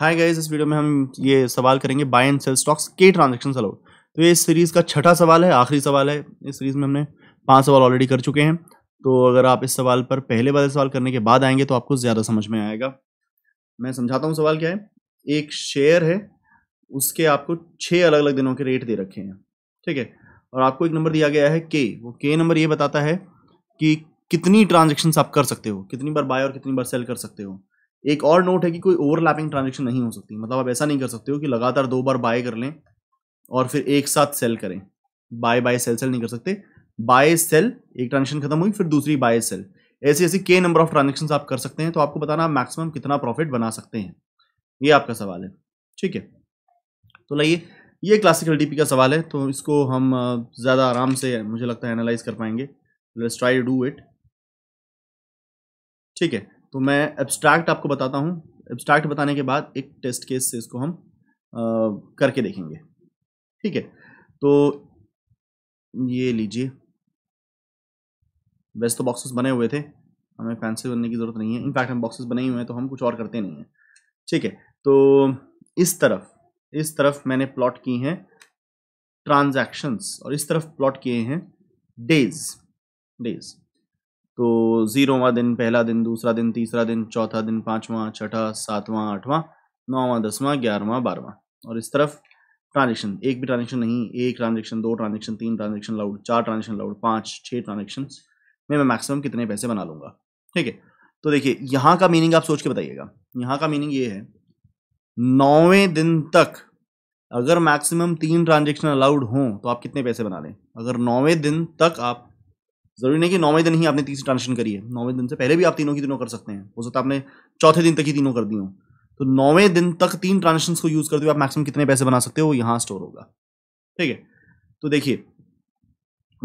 Hi guys इस video में हम ये सवाल करेंगे बाय एंड सेल स्टॉक्स के ट्रांजेक्शन अलाउड तो ये इस सीरीज़ का छठा सवाल है आखिरी सवाल है इस सीरीज़ में हमने पांच सवाल ऑलरेडी कर चुके हैं तो अगर आप इस सवाल पर पहले वाले सवाल करने के बाद आएंगे तो आपको ज़्यादा समझ में आएगा मैं समझाता हूँ सवाल क्या है एक शेयर है उसके आपको छः अलग अलग दिनों के रेट दे रखे हैं ठीक है और आपको एक नंबर दिया गया है के वो के नंबर ये बताता है कि कितनी ट्रांजेक्शन्स आप कर सकते हो कितनी बार बाय और कितनी बार सेल कर सकते हो एक और नोट है कि कोई ओवरलैपिंग ट्रांजेक्शन नहीं हो सकती मतलब आप ऐसा नहीं कर सकते हो कि लगातार दो बार बाय कर लें और फिर एक साथ सेल करें बाय बाय सेल सेल नहीं कर सकते बाय सेल एक ट्रांजेक्शन खत्म हुई फिर दूसरी बाय सेल ऐसे ऐसे के नंबर ऑफ ट्रांजेक्शन आप कर सकते हैं तो आपको बताना आप मैक्सिमम कितना प्रॉफिट बना सकते हैं ये आपका सवाल है ठीक है तो लाइए ये क्लासिकल डीपी का सवाल है तो इसको हम ज़्यादा आराम से मुझे लगता है एनालाइज कर पाएंगे let's try to do it ठीक है तो मैं एब्स्ट्रैक्ट आपको बताता हूँ एब्स्ट्रैक्ट बताने के बाद एक टेस्ट केस से इसको हम आ, करके देखेंगे ठीक है तो ये लीजिए वैसे तो बॉक्सेस बने हुए थे हमें फैंसी बनने की ज़रूरत नहीं है इनफैक्ट हम बॉक्सेस बने हुए हैं तो हम कुछ और करते नहीं हैं ठीक है तो इस तरफ इस तरफ मैंने प्लॉट की हैं ट्रांजैक्शंस और इस तरफ प्लॉट किए हैं डेज डेज तो ज़ीरोवा दिन पहला दिन दूसरा दिन तीसरा दिन चौथा दिन पाँचवा छठा सातवां आठवां नौवां दसवां ग्यारहवां बारहवां और इस तरफ ट्रांजेक्शन एक भी ट्रांजेक्शन नहीं एक ट्रांजेक्शन दो ट्रांजेक्शन तीन ट्रांजेक्शन लाउड चार ट्रांजेक्शन लाउड पाँच छः ट्रांजेक्शन में मैं मैक्सिमम कितने पैसे बना लूँगा ठीक है तो देखिए यहाँ का मीनिंग आप सोच के बताइएगा यहाँ का मीनिंग ये है नौवें दिन तक अगर मैक्सिमम तीन ट्रांजेक्शन अलाउड हों तो आप कितने पैसे बना लें अगर नौवें दिन तक आप जरूरी नहीं कि नौवें दिन ही आपने तीसरी ट्रांजेक्शन करी है नौवें दिन से पहले भी आप तीनों की तीनों कर सकते हैं हो सकता है आपने चौथे दिन तक ही तीनों कर दी हो तो नौवें दिन तक तीन ट्रांजेक्शन को यूज़ करते हुए आप मैक्सिमम कितने पैसे बना सकते हो यहाँ स्टोर होगा ठीक है तो देखिए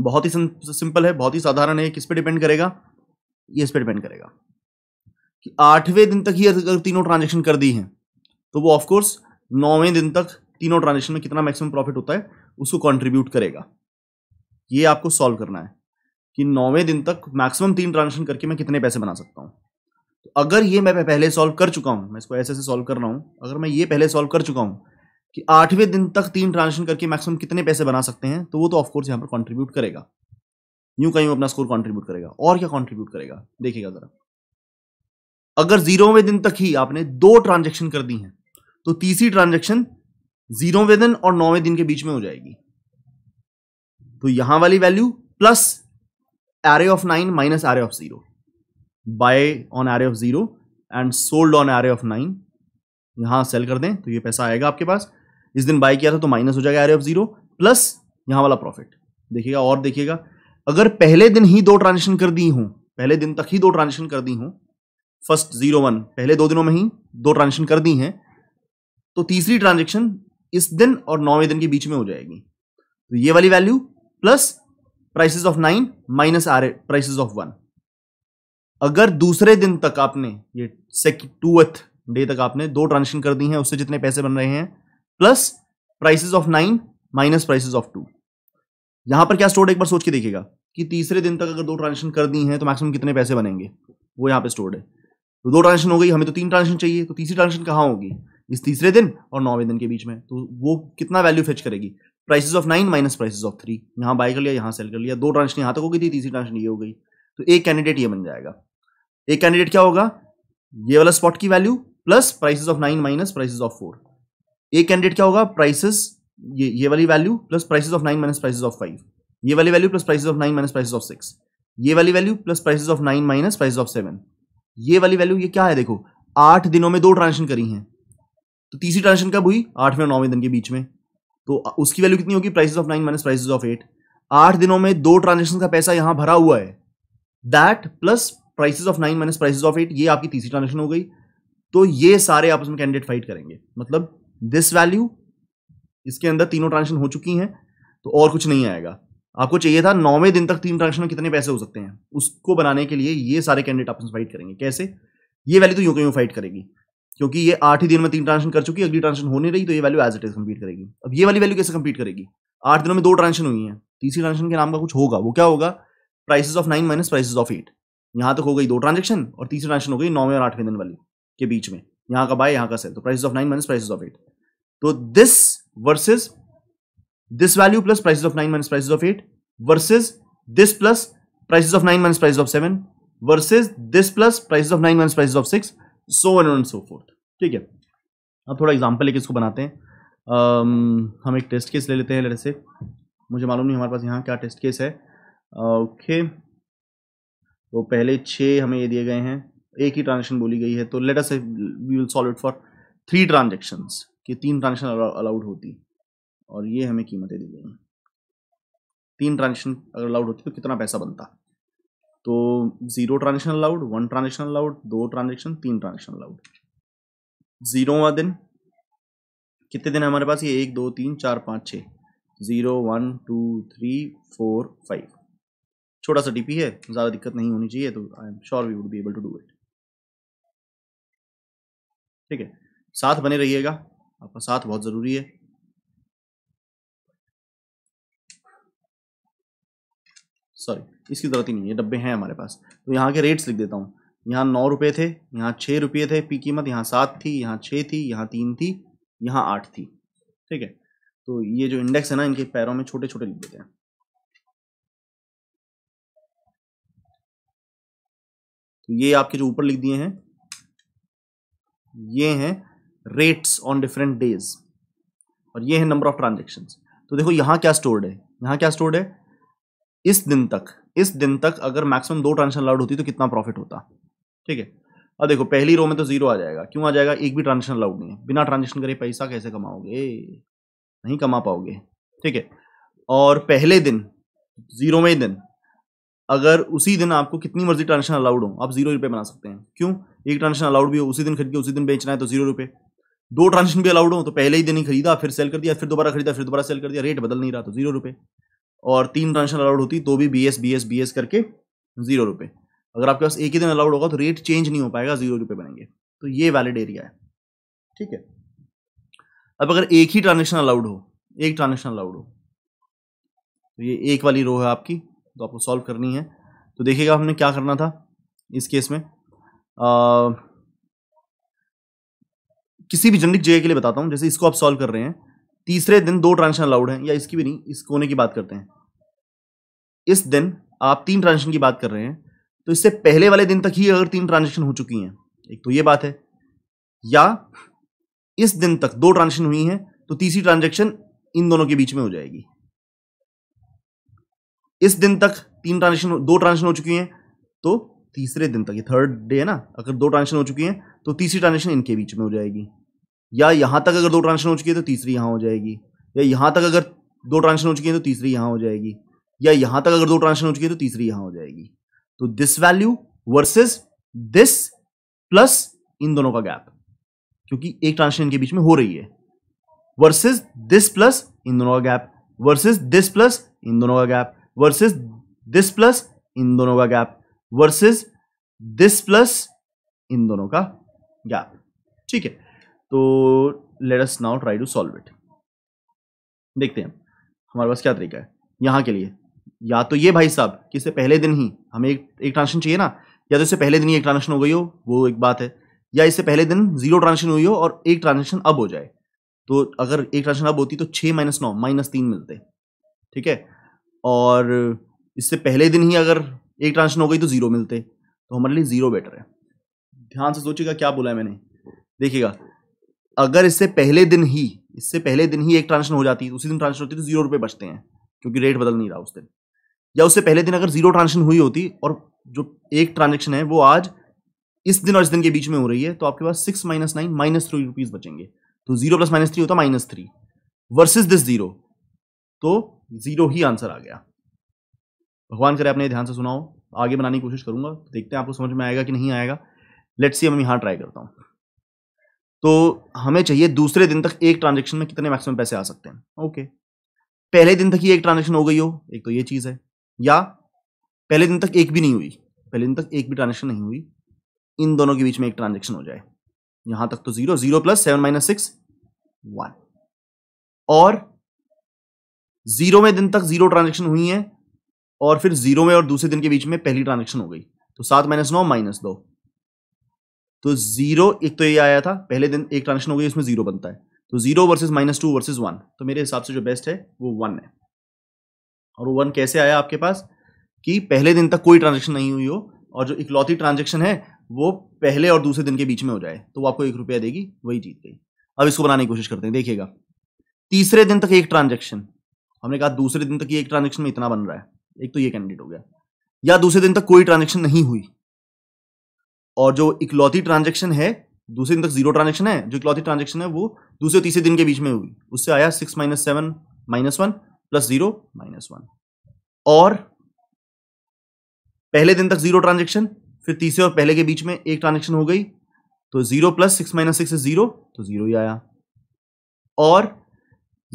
बहुत ही सिंपल है बहुत ही साधारण है किस पर डिपेंड करेगा ये इस पर डिपेंड करेगा कि आठवें दिन तक ही अगर तीनों ट्रांजेक्शन कर दी हैं तो वो ऑफकोर्स नौवें दिन तक तीनों ट्रांजेक्शन में कितना मैक्सिमम प्रॉफिट होता है उसको कंट्रीब्यूट करेगा ये आपको सॉल्व करना है कि नौवे दिन तक मैक्सिमम तीन ट्रांजेक्शन करके मैं कितने पैसे बना सकता हूँ तो अगर ये मैं पहले सॉल्व कर चुका हूँ मैं इसको ऐसे ऐसे सॉल्व कर रहा हूँ अगर मैं ये पहले सॉल्व कर चुका हूँ कि आठवें दिन तक तीन ट्रांजेक्शन करके मैक्सिमम कितने पैसे बना सकते हैं तो वो तो ऑफकोर्स यहाँ पर कॉन्ट्रीब्यूट करेगा यूँ कहीं अपना स्कोर कॉन्ट्रीब्यूट करेगा और क्या कॉन्ट्रीब्यूट करेगा देखिएगा ज़रा अगर जीरोवें दिन तक ही आपने दो ट्रांजेक्शन कर दी हैं तो तीसरी ट्रांजेक्शन जीरोवें दिन और नौवें दिन के बीच में हो जाएगी तो यहां वाली value plus array of 9 minus array of 0 buy on array of 0 and sold on array of nine यहां सेल कर दें तो ये पैसा आएगा आपके पास इस दिन बाय किया था तो माइनस हो जाएगा एरे ऑफ जीरो प्लस यहां वाला प्रॉफिट देखिएगा और देखिएगा अगर पहले दिन ही दो ट्रांजेक्शन कर दी हूं पहले दिन तक ही दो ट्रांजेक्शन कर दी हूं फर्स्ट जीरो वन पहले दो दिनों में ही दो ट्रांजेक्शन कर दी हैं तो तीसरी ट्रांजेक्शन इस दिन और नौवें दिन के बीच में हो जाएगी तो ये वाली value plus prices of nine minus R prices of one अगर दूसरे दिन तक आपने ये टूथ डे तक आपने दो ट्रांजेक्शन कर दी हैं उससे जितने पैसे बन रहे हैं plus prices of nine minus prices of two यहां पर क्या स्टोर्ड एक बार सोच के देखिएगा कि तीसरे दिन तक अगर दो ट्रांजेक्शन कर दी हैं तो मैक्सिमम कितने पैसे बनेंगे वो यहां पे स्टोर्ड है तो दो ट्रांजेक्शन हो गई हमें तो तीन ट्रांजेक्शन चाहिए तो तीसरी ट्रांजेक्शन कहाँ होगी इस तीसरे दिन और नौवें दिन के बीच में तो वो कितना वैल्यू फेच करेगी prices of nine minus price of three यहाँ बाय कर लिया यहाँ सेल कर लिया दो ट्रांशन यहाँ तक हो गई थी तीसरी ट्रांशन ये हो गई तो एक कैंडिडेट ये बन जाएगा एक कैंडिडेट क्या होगा ये वाला स्पॉट की value plus prices of nine minus prices of four एक कैंडिडेट क्या होगा प्राइसेस ये ये वाली value plus prices of nine minus prices of five ये वाली value plus prices of nine minus prices of six ये वाली value plus prices of nine minus prices of seven ये वाली वैल्यू ये क्या है देखो आठ दिनों में दो ट्रांजेक्शन करी हैं तो तीसरी ट्रांजेक्शन कब हुई आठवें और नौवें दिन के बीच में तो उसकी वैल्यू कितनी होगी prices of nine minus prices of eight आठ दिनों में दो ट्रांजेक्शन का पैसा यहां भरा हुआ है that plus prices of nine minus prices of eight ये आपकी तीसरी ट्रांजेक्शन हो गई तो ये सारे आपस में कैंडिडेट फाइट करेंगे मतलब दिस वैल्यू इसके अंदर तीनों ट्रांजेक्शन हो चुकी हैं तो और कुछ नहीं आएगा आपको चाहिए था नौवें दिन तक तीन ट्रांजेक्शन में कितने पैसे हो सकते हैं उसको बनाने के लिए ये सारे कैंडिडेट आपस में फाइट करेंगे कैसे ये वैल्यू तो यूं क्यों फाइट करेगी क्योंकि ये आठ ही दिन में तीन ट्रांशन कर चुकी है अगली हो होने रही तो ये value as it is complete करेगी अब ये वाली वैल्यू कैसे कंप्लीट करेगी आठ दिनों में दो ट्रांशन हुई है तीसरी ट्रांशन के नाम का कुछ होगा वो क्या होगा prices of nine minus prices of eight यहाँ तक हो गई दो ट्रांजेक्शन और तीसरी ट्रांशन हो गई नौवें और आठवें दिन वाली के बीच में यहाँ का बाय यहाँ का सेल तो prices of nine minus prices of eight तो this versus this value plus prices of nine minus prices of eight versus this plus prices of nine minus prices of seven versus this plus prices of nine minus prices of six so on and so forth ठीक है अब थोड़ा example लेके इसको बनाते हैं um, हम एक टेस्ट केस ले लेते हैं लड़े से मुझे मालूम नहीं हमारे पास यहाँ क्या टेस्ट केस है ओके okay. तो पहले छः हमें ये दिए गए हैं एक ही ट्रांजेक्शन बोली गई है तो let us we will solve it for three transactions कि तीन ट्रांजेक्शन अलाउड होती और ये हमें कीमतें दी गई तीन ट्रांजेक्शन अगर अलाउड होती तो कितना पैसा बनता तो zero transaction allowed one transaction allowed दो ट्रांजेक्शन तीन ट्रांजेक्शन अलाउड जीरोवा दिन कितने दिन हमारे पास ये एक दो तीन चार पाँच छः zero one two three four five छोटा सा टीपी है ज़्यादा दिक्कत नहीं होनी चाहिए तो I am sure we would be able to do it ठीक है साथ बने रहिएगा आपका साथ बहुत ज़रूरी है सॉरी इसकी ज़रूरत ही नहीं है डब्बे हैं हमारे पास तो यहाँ के रेट्स लिख देता हूँ यहाँ नौ रुपये थे यहाँ छः रुपये थे पी कीमत यहाँ सात थी यहाँ छः थी यहाँ तीन थी यहाँ आठ थी ठीक है तो ये जो इंडेक्स है ना इनके पैरों में छोटे छोटे लिख देते हैं तो ये आपके जो ऊपर लिख दिए हैं ये हैं रेट्स ऑन डिफरेंट डेज और ये है नंबर ऑफ ट्रांजेक्शन तो देखो यहाँ क्या स्टोर्ड है यहाँ क्या स्टोर्ड है इस दिन तक इस दिन तक अगर मैक्सिमम दो ट्रांजेक्शन अलाउड होती तो कितना प्रॉफिट होता ठीक है अब देखो पहली रो में तो जीरो आ जाएगा क्यों आ जाएगा एक भी ट्रांजेक्शन अलाउड नहीं है बिना ट्रांजेक्शन करे पैसा कैसे कमाओगे नहीं कमा पाओगे ठीक है और पहले दिन जीरो में दिन अगर उसी दिन आपको कितनी मर्जी ट्रांजेक्शन अलाउड हो आप जीरो रुपये बना सकते हैं क्यों एक ट्रांजेक्शन अलाउड भी हो उसी दिन खरीद के उसी दिन बेचना है तो जीरो रुपये दो ट्रांजेक्शन भी अलाउड हो तो पहले ही दिन ही खरीदा फिर सेल कर दिया फिर दोबारा खरीदा फिर दोबारा सेल कर दिया रेट बदल नहीं रहा तो जीरो रुपये और तीन ट्रांजेक्शन अलाउड होती तो भी B S B S B S करके जीरो रुपए अगर आपके पास एक ही दिन अलाउड होगा तो रेट चेंज नहीं हो पाएगा जीरो रुपए बनेंगे तो ये वैलिड एरिया है ठीक है अब अगर एक ही ट्रांजेक्शन अलाउड हो एक ट्रांजेक्शन अलाउड हो तो ये एक वाली रो है आपकी तो आपको सॉल्व करनी है तो देखिएगा हमने क्या करना था इस केस में आ, किसी भी जनरिक जगह के लिए बताता हूँ जैसे इसको आप सॉल्व कर रहे हैं तीसरे दिन दो ट्रांजेक्शन अलाउड है या इसकी भी नहीं इस कोने की बात करते हैं इस दिन आप तीन ट्रांजेक्शन की बात कर रहे हैं तो इससे पहले वाले दिन तक ही अगर तीन ट्रांजेक्शन हो चुकी हैं एक तो ये बात है या इस दिन तक दो ट्रांजेक्शन हुई हैं तो तीसरी ट्रांजेक्शन इन दोनों के बीच में हो जाएगी इस दिन तक तीन ट्रांजेक्शन दो ट्रांजेक्शन हो चुकी हैं तो तीसरे दिन तक ये थर्ड डे है ना अगर दो ट्रांजेक्शन हो चुकी हैं तो तीसरी ट्रांजेक्शन इनके बीच में हो जाएगी या यहां तक अगर दो ट्रांजेक्शन हो चुकी है तो तीसरी यहां हो जाएगी या यहां तक अगर दो ट्रांजेक्शन हो चुकी है तो तीसरी यहां हो जाएगी या यहां तक अगर दो ट्रांजेक्शन हो चुकी है तो तीसरी यहां हो जाएगी तो this value versus this plus इन दोनों का गैप क्योंकि एक ट्रांजेक्शन के बीच में हो रही है वर्सेस दिस प्लस इन दोनों का गैप वर्सेस दिस प्लस इन दोनों का गैप वर्सेस दिस प्लस इन दोनों का गैप वर्सेस दिस प्लस इन दोनों का गैप ठीक है तो let us now try to solve it देखते हैं हमारे पास क्या तरीका है यहाँ के लिए या तो ये भाई साहब कि इससे पहले दिन ही हमें एक एक ट्रांजेक्शन चाहिए ना या तो इससे पहले दिन ही एक ट्रांजेक्शन हो गई हो वो एक बात है या इससे पहले दिन जीरो ट्रांजेक्शन हुई हो और एक ट्रांजेक्शन अब हो जाए तो अगर एक ट्रांजेक्शन अब होती तो छः माइनस नौ माइनस तीन मिलते ठीक है और इससे पहले दिन ही अगर एक ट्रांजेक्शन हो गई तो ज़ीरो मिलते तो हमारे लिए ज़ीरो बेटर है ध्यान से सोचिएगा क्या बोला है मैंने देखिएगा अगर इससे पहले दिन ही इससे पहले दिन ही एक ट्रांजेक्शन हो जाती है उसी दिन ट्रांजेक्शन होती है तो जीरो रुपये बचते हैं क्योंकि रेट बदल नहीं रहा उस दिन या उससे पहले दिन अगर जीरो ट्रांजेक्शन हुई होती और जो एक ट्रांजेक्शन है वो आज इस दिन और इस दिन के बीच में हो रही है तो आपके पास six minus nine minus three rupees बचेंगे तो जीरो प्लस माइनस थ्री होता minus three versus this zero तो जीरो ही आंसर आ गया भगवान करे आपने ध्यान से सुनाओ आगे बनाने की कोशिश करूंगा देखते हैं आपको समझ में आएगा कि नहीं आएगा लेट्स सी मैं यहाँ ट्राई करता हूँ तो हमें चाहिए दूसरे दिन तक एक ट्रांजेक्शन में कितने मैक्सिमम पैसे आ सकते हैं ओके पहले दिन तक ही एक ट्रांजेक्शन हो गई हो एक तो ये चीज़ है या पहले दिन तक एक भी नहीं हुई पहले दिन तक एक भी ट्रांजेक्शन नहीं हुई इन दोनों के बीच में एक ट्रांजेक्शन हो जाए यहां तक तो zero zero plus seven minus six one और जीरो में दिन तक जीरो ट्रांजेक्शन हुई है और फिर जीरो में और दूसरे दिन के बीच में पहली ट्रांजेक्शन हो गई तो सात माइनस नौ माइनस दो तो जीरो एक तो ये आया था पहले दिन एक ट्रांजेक्शन हो गई उसमें जीरो बनता है तो zero versus minus two versus one तो मेरे हिसाब से जो बेस्ट है वो वन है और वो वन कैसे आया आपके पास कि पहले दिन तक कोई ट्रांजेक्शन नहीं हुई हो और जो इकलौती ट्रांजेक्शन है वो पहले और दूसरे दिन के बीच में हो जाए तो वो आपको एक रुपया देगी वही जीत गई अब इसको बनाने की कोशिश करते हैं देखिएगा तीसरे दिन तक एक ट्रांजेक्शन हमने कहा दूसरे दिन तक ये एक ट्रांजेक्शन में इतना बन रहा है एक तो ये कैंडिडेट हो गया या दूसरे दिन तक कोई ट्रांजेक्शन नहीं हुई और जो इकलौती ट्रांजेक्शन है दूसरे दिन तक जीरो ट्रांजेक्शन है जो इकलौती ट्रांजेक्शन है वो दूसरे तीसरे दिन के बीच में होगी उससे आया six minus seven minus one plus zero minus one और पहले दिन तक जीरो ट्रांजेक्शन फिर तीसरे और पहले के बीच में एक ट्रांजेक्शन हो गई तो zero plus six minus six zero तो जीरो ही आया और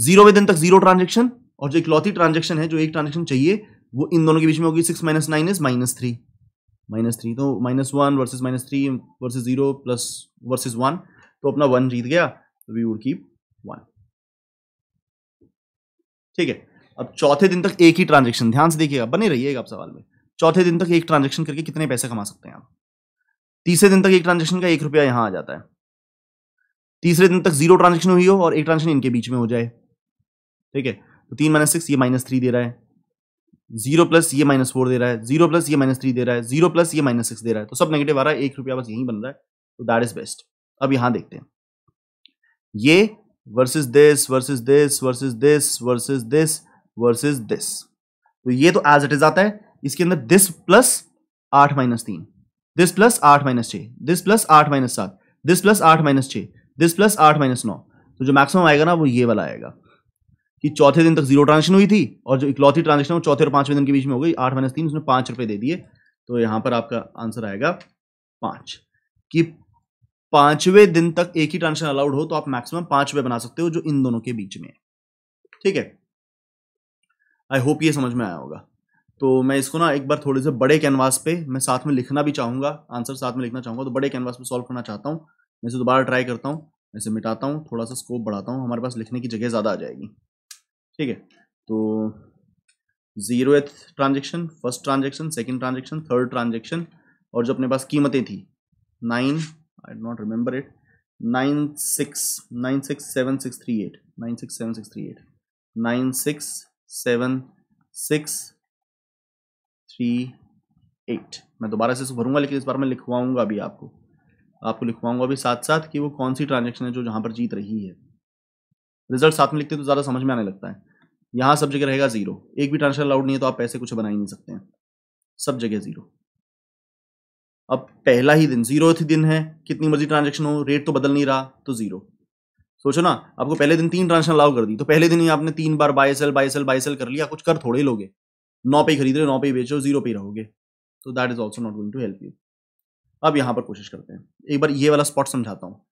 जीरोवें दिन तक जीरो ट्रांजेक्शन और जो इकलौती ट्रांजेक्शन है जो एक ट्रांजेक्शन चाहिए वो इन दोनों के बीच में होगी six minus nine is minus three minus three तो minus one versus minus three versus zero plus versus one तो अपना वन जीत गया तो वी वुड कीप वन ठीक है अब चौथे दिन तक एक ही ट्रांजेक्शन ध्यान से देखिएगा बने रहिएगा आप सवाल में चौथे दिन तक एक ट्रांजेक्शन करके कितने पैसे कमा सकते हैं आप तीसरे दिन तक एक ट्रांजेक्शन का एक रुपया यहां आ जाता है तीसरे दिन तक जीरो ट्रांजेक्शन हुई हो और एक ट्रांजेक्शन इनके बीच में हो जाए ठीक है तो तीन माइनस सिक्स ये माइनस थ्री दे रहा है जीरो प्लस ये माइनस फोर दे रहा है जीरो प्लस ये माइनस थ्री दे रहा है जीरो प्लस ये माइनस सिक्स दे रहा है तो सब नेगेटिव आ रहा है एक रुपया बस यही बन रहा है तो दैट इज बेस्ट अब यहां देखते हैं ये versus this versus this versus this versus this versus this तो ये तो एज इट इज आता है इसके अंदर दिस प्लस आठ माइनस तीन दिस प्लस आठ माइनस छ दिस प्लस आठ माइनस सात दिस प्लस आठ माइनस छ दिस प्लस आठ माइनस नौ तो जो मैक्सिमम आएगा ना वो ये वाला आएगा कि चौथे दिन तक जीरो ट्रांजेक्शन हुई थी और जो इकलौती ट्रांजेक्शन वो चौथे और पांचवें दिन के बीच में हो गई आठ माइनस तीन उसने पांच रुपए दे दिए तो यहां पर आपका आंसर आएगा पांच कि पांचवें दिन तक एक ही ट्रांजेक्शन अलाउड हो तो आप मैक्सिमम पांच रुपए बना सकते हो जो इन दोनों के बीच में है ठीक है आई होप ये समझ में आया होगा तो मैं इसको ना एक बार थोड़े से बड़े कैनवास पे मैं साथ में लिखना भी चाहूंगा आंसर साथ में लिखना चाहूंगा तो बड़े कैनवास पे सॉल्व करना चाहता हूँ मैं इसे दोबारा ट्राई करता हूँ मैं इसे मिटाता हूँ थोड़ा सा स्कोप बढ़ाता हूँ हमारे पास लिखने की जगह ज़्यादा आ जाएगी ठीक है तो zero transaction first transaction second transaction third transaction और जो अपने पास कीमतें थी nine I not remember it nine six nine six seven six three eight nine six seven six three eight nine six seven six three eight मैं दोबारा से इसको भरूंगा लेकिन इस बार मैं लिखवाऊंगा अभी आपको आपको लिखवाऊंगा अभी साथ साथ कि वो कौन सी ट्रांजेक्शन है जो जहाँ पर जीत रही है रिजल्ट साथ में लिखते तो ज़्यादा समझ में आने लगता है यहाँ सब जगह रहेगा जीरो एक भी ट्रांसफर अलाउड नहीं है तो आप पैसे कुछ बना ही नहीं सकते हैं सब जगह जीरो अब पहला ही दिन जीरो दिन है कितनी मर्जी ट्रांजेक्शन हो रेट तो बदल नहीं रहा तो जीरो सोचो ना आपको पहले दिन तीन ट्रांजेक्शन अलाउ कर दी तो पहले दिन ही आपने तीन बार buy sell buy sell buy sell कर लिया कुछ कर थोड़े लोगे नौ पे खरीद रहे नौ पे बेचो जीरो पे रहोगे तो that is also not going to help you अब यहाँ पर कोशिश करते हैं एक बार ये वाला स्पॉट समझाता हूँ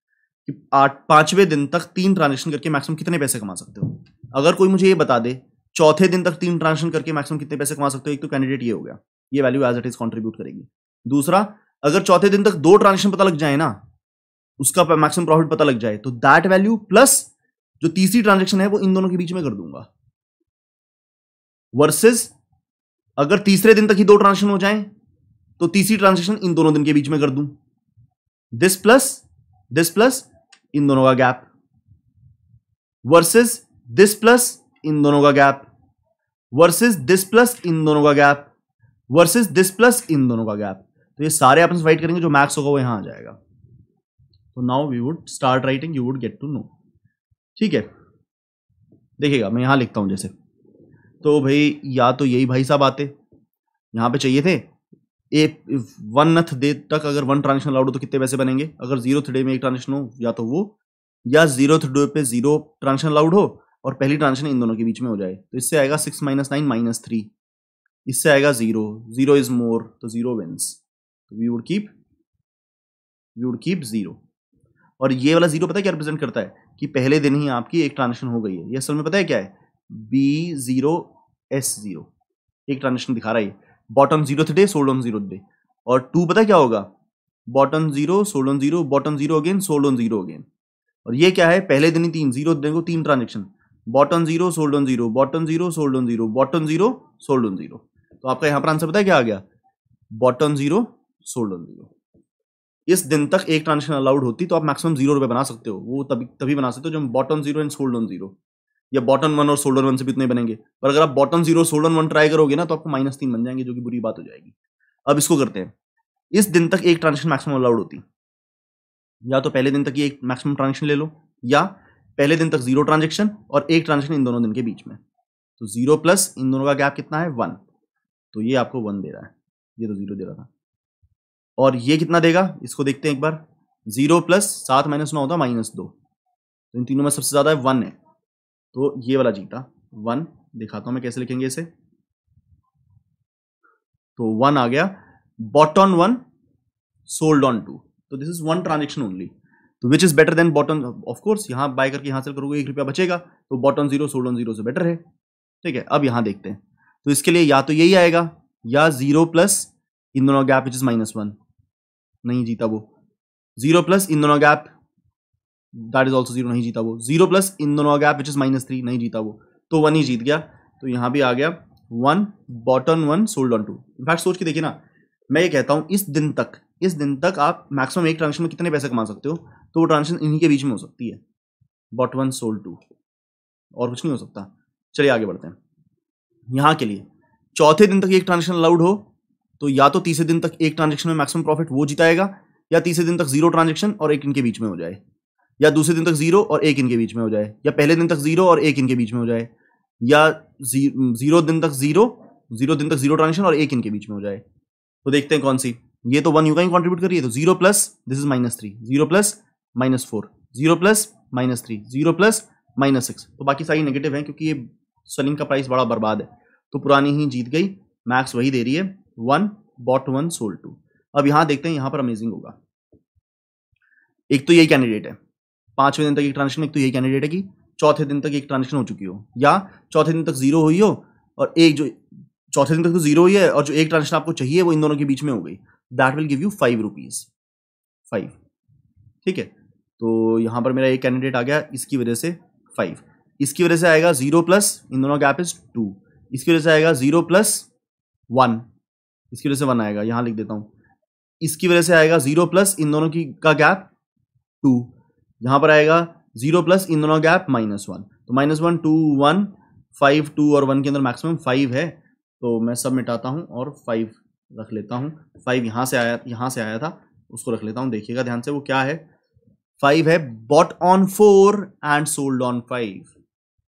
कि आठ पांचवें दिन तक तीन ट्रांजेक्शन करके मैक्सिमम कितने पैसे कमा सकते हो अगर कोई मुझे ये बता दे चौथे दिन तक तीन ट्रांजेक्शन करके मैक्सिमम कितने पैसे कमा सकते हो एक तो कैंडिडेट ये हो गया ये value as it is contribute करेगी दूसरा अगर चौथे दिन तक दो ट्रांजेक्शन पता लग जाए ना उसका मैक्सिमम प्रॉफिट पता लग जाए तो दैट वैल्यू प्लस जो तीसरी ट्रांजेक्शन है वो इन दोनों के बीच में कर दूंगा वर्सेस अगर तीसरे दिन तक ही दो ट्रांजेक्शन हो जाए तो तीसरी ट्रांजेक्शन इन दोनों दिन के बीच में कर दूं दिस प्लस दिस प्लस इन दोनों का गैप वर्सेस दिस प्लस इन दोनों का गैप वर्सेस दिस प्लस इन दोनों का गैप वर्सेस दिस प्लस इन दोनों का गैप तो ये सारे आप फाइट करेंगे जो मैक्स होगा वो यहां आ जाएगा तो now we would start writing you would get to know ठीक है देखिएगा मैं यहां लिखता हूं जैसे तो भाई या तो यही भाई साहब आते यहां पे चाहिए थे ए वन नथ डे तक अगर वन ट्रांजेक्शन अलाउड हो तो कितने पैसे बनेंगे अगर जीरो डे में एक ट्रांजेक्शन हो या तो वो या जीरो डे पे जीरो ट्रांजेक्शन अलाउड हो और पहली ट्रांजेक्शन इन दोनों के बीच में हो जाए तो इससे आएगा six minus nine minus three इससे आएगा जीरो जीरो इज मोर तो जीरो विन्स तो we would keep we would keep zero और ये वाला जीरो पता है क्या रिप्रेजेंट करता है कि पहले दिन ही आपकी एक ट्रांजेक्शन हो गई है ये असल में पता है क्या है बी जीरो एस जीरो एक ट्रांजेक्शन दिखा रहा है बॉटम जीरो थे सोल्ड ऑन जीरो थे और टू पता है क्या होगा bought on zero sold on zero bought on zero again sold on zero again और ये क्या है पहले दिन ही तीन जीरो दिन को तीन transaction bought on zero sold on zero bought on zero sold on zero bought on zero sold on zero तो आपका यहां पर आंसर पता है क्या आ गया bought on zero sold on zero इस दिन तक एक ट्रांजेक्शन अलाउड होती तो आप मैक्सिमम जीरो रुपए बना सकते हो वो तभी तभी बना सकते हो जब bought on zero and sold on zero या बॉटम वन और सोल्डर वन से भी इतने बनेंगे पर अगर आप bought on zero sold on one try करोगे ना तो आपको माइनस तीन बन जाएंगे जो कि बुरी बात हो जाएगी अब इसको करते हैं इस दिन तक एक ट्रांजेक्शन मैक्सिमम अलाउड होती या तो पहले दिन तक ही एक मैक्सिमम ट्रांजेक्शन ले लो या पहले दिन तक जीरो ट्रांजेक्शन और एक ट्रांजेक्शन इन दोनों दिन के बीच में तो जीरो प्लस इन दोनों का गैप कितना है वन तो ये आपको वन दे रहा है ये तो जीरो दे रहा था और ये कितना देगा इसको देखते हैं एक बार जीरो प्लस सात माइनस नौ होता है माइनस दो तो इन तीनों में सबसे ज़्यादा है वन है तो ये वाला जीता वन दिखाता हूं मैं कैसे लिखेंगे इसे तो वन आ गया bought on one sold on two तो this is one transaction only तो which is better than bought on of course यहां बाय करके हासिल करोगे एक रुपया बचेगा तो बॉटन जीरो सोल्डन जीरो से बेटर है ठीक है अब यहां देखते हैं तो इसके लिए या तो यही आएगा या जीरो प्लस इन दोनों gap which is minus one नहीं जीता वो जीरो प्लस इन दोनों gap that is also zero नहीं जीता वो जीरो प्लस इन दोनों gap which is minus three नहीं जीता वो तो वन ही जीत गया तो यहां भी आ गया one bought on one sold on two in fact सोच के देखिए ना मैं ये कहता हूं इस दिन तक इस दिन तक आप मैक्सिमम एक ट्रांजेक्शन में कितने पैसे कमा सकते हो तो वो ट्रांजेक्शन इन्हीं के बीच में हो सकती है बॉट वन सोल टू और कुछ नहीं हो सकता चलिए आगे बढ़ते हैं यहाँ के लिए चौथे दिन तक एक ट्रांजेक्शन अलाउड हो तो या तो तीसरे दिन तक एक ट्रांजेक्शन में मैक्सिमम प्रॉफिट वो जिताएगा या तीसरे दिन तक जीरो ट्रांजेक्शन और एक इनके बीच में हो जाए या दूसरे दिन तक जीरो और एक इनके बीच में हो जाए या पहले दिन तक जीरो और एक इनके बीच में हो जाए या जीरो दिन तक जीरो जीरो दिन तक जीरो ट्रांजेक्शन और एक इनके बीच में हो जाए तो देखते हैं कौन सी ये तो वन ही कॉन्ट्रीब्यूट करिए तो zero plus this is minus three zero plus minus four zero plus minus three zero plus minus six तो बाकी सारी नेगेटिव हैं क्योंकि ये सलिंग का प्राइस बड़ा बर्बाद है तो पुरानी ही जीत गई मैक्स वही दे रही है one bought one sold two अब यहां देखते हैं यहां पर अमेजिंग होगा एक तो यही कैंडिडेट है पांचवें दिन तक एक ट्रांजेक्शन एक तो यही कैंडिडेट है कि चौथे दिन तक एक ट्रांजेक्शन हो चुकी हो या चौथे दिन तक जीरो हुई हो और एक जो चौथे दिन तक तो जीरो हुई है और जो एक ट्रांजेक्शन आपको चाहिए वो इन दोनों के बीच में हो गई that will give you five rupees five ठीक है तो यहां पर मेरा एक कैंडिडेट आ गया इसकी वजह से फाइव इसकी वजह से आएगा जीरो प्लस इन दोनों गैप इज टू इसकी वजह से आएगा जीरो प्लस वन इसकी वजह से वन आएगा यहां लिख देता हूं इसकी वजह से आएगा जीरो प्लस इन दोनों की का गैप टू यहां पर आएगा जीरो प्लस इन दोनों गैप माइनस वन तो minus one two one five two और वन के अंदर मैक्सिमम फाइव है तो मैं सब मिटाता हूँ और फाइव रख लेता हूँ फाइव यहाँ से आया यहाँ से आया था उसको रख लेता हूँ देखिएगा ध्यान से वो क्या है फाइव है bought on four and sold on five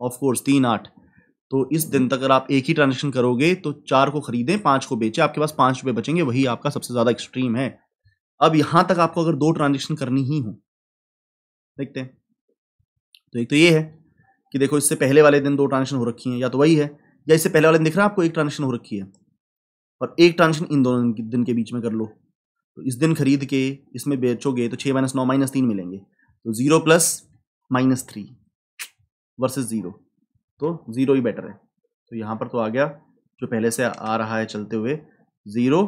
of course तीन आठ तो इस दिन तक अगर आप एक ही ट्रांजेक्शन करोगे तो चार को खरीदें पाँच को बेचें आपके पास पाँच रुपये बचेंगे वही आपका सबसे ज़्यादा एक्सट्रीम है अब यहाँ तक आपको अगर दो ट्रांजेक्शन करनी ही हो देखते हैं तो एक तो ये है कि देखो इससे पहले वाले दिन दो ट्रांजेक्शन हो रखी हैं या तो वही है या इससे पहले वाले दिन दिख रहा है आपको एक ट्रांजेक्शन हो रखी है और एक ट्रांजेक्शन इन दोनों दिन के बीच में कर लो तो इस दिन खरीद के इसमें बेचोगे तो छः माइनस नौ माइनस तीन मिलेंगे तो zero plus minus three versus zero तो ज़ीरो ही बेटर है तो यहाँ पर तो आ गया जो पहले से आ रहा है चलते हुए zero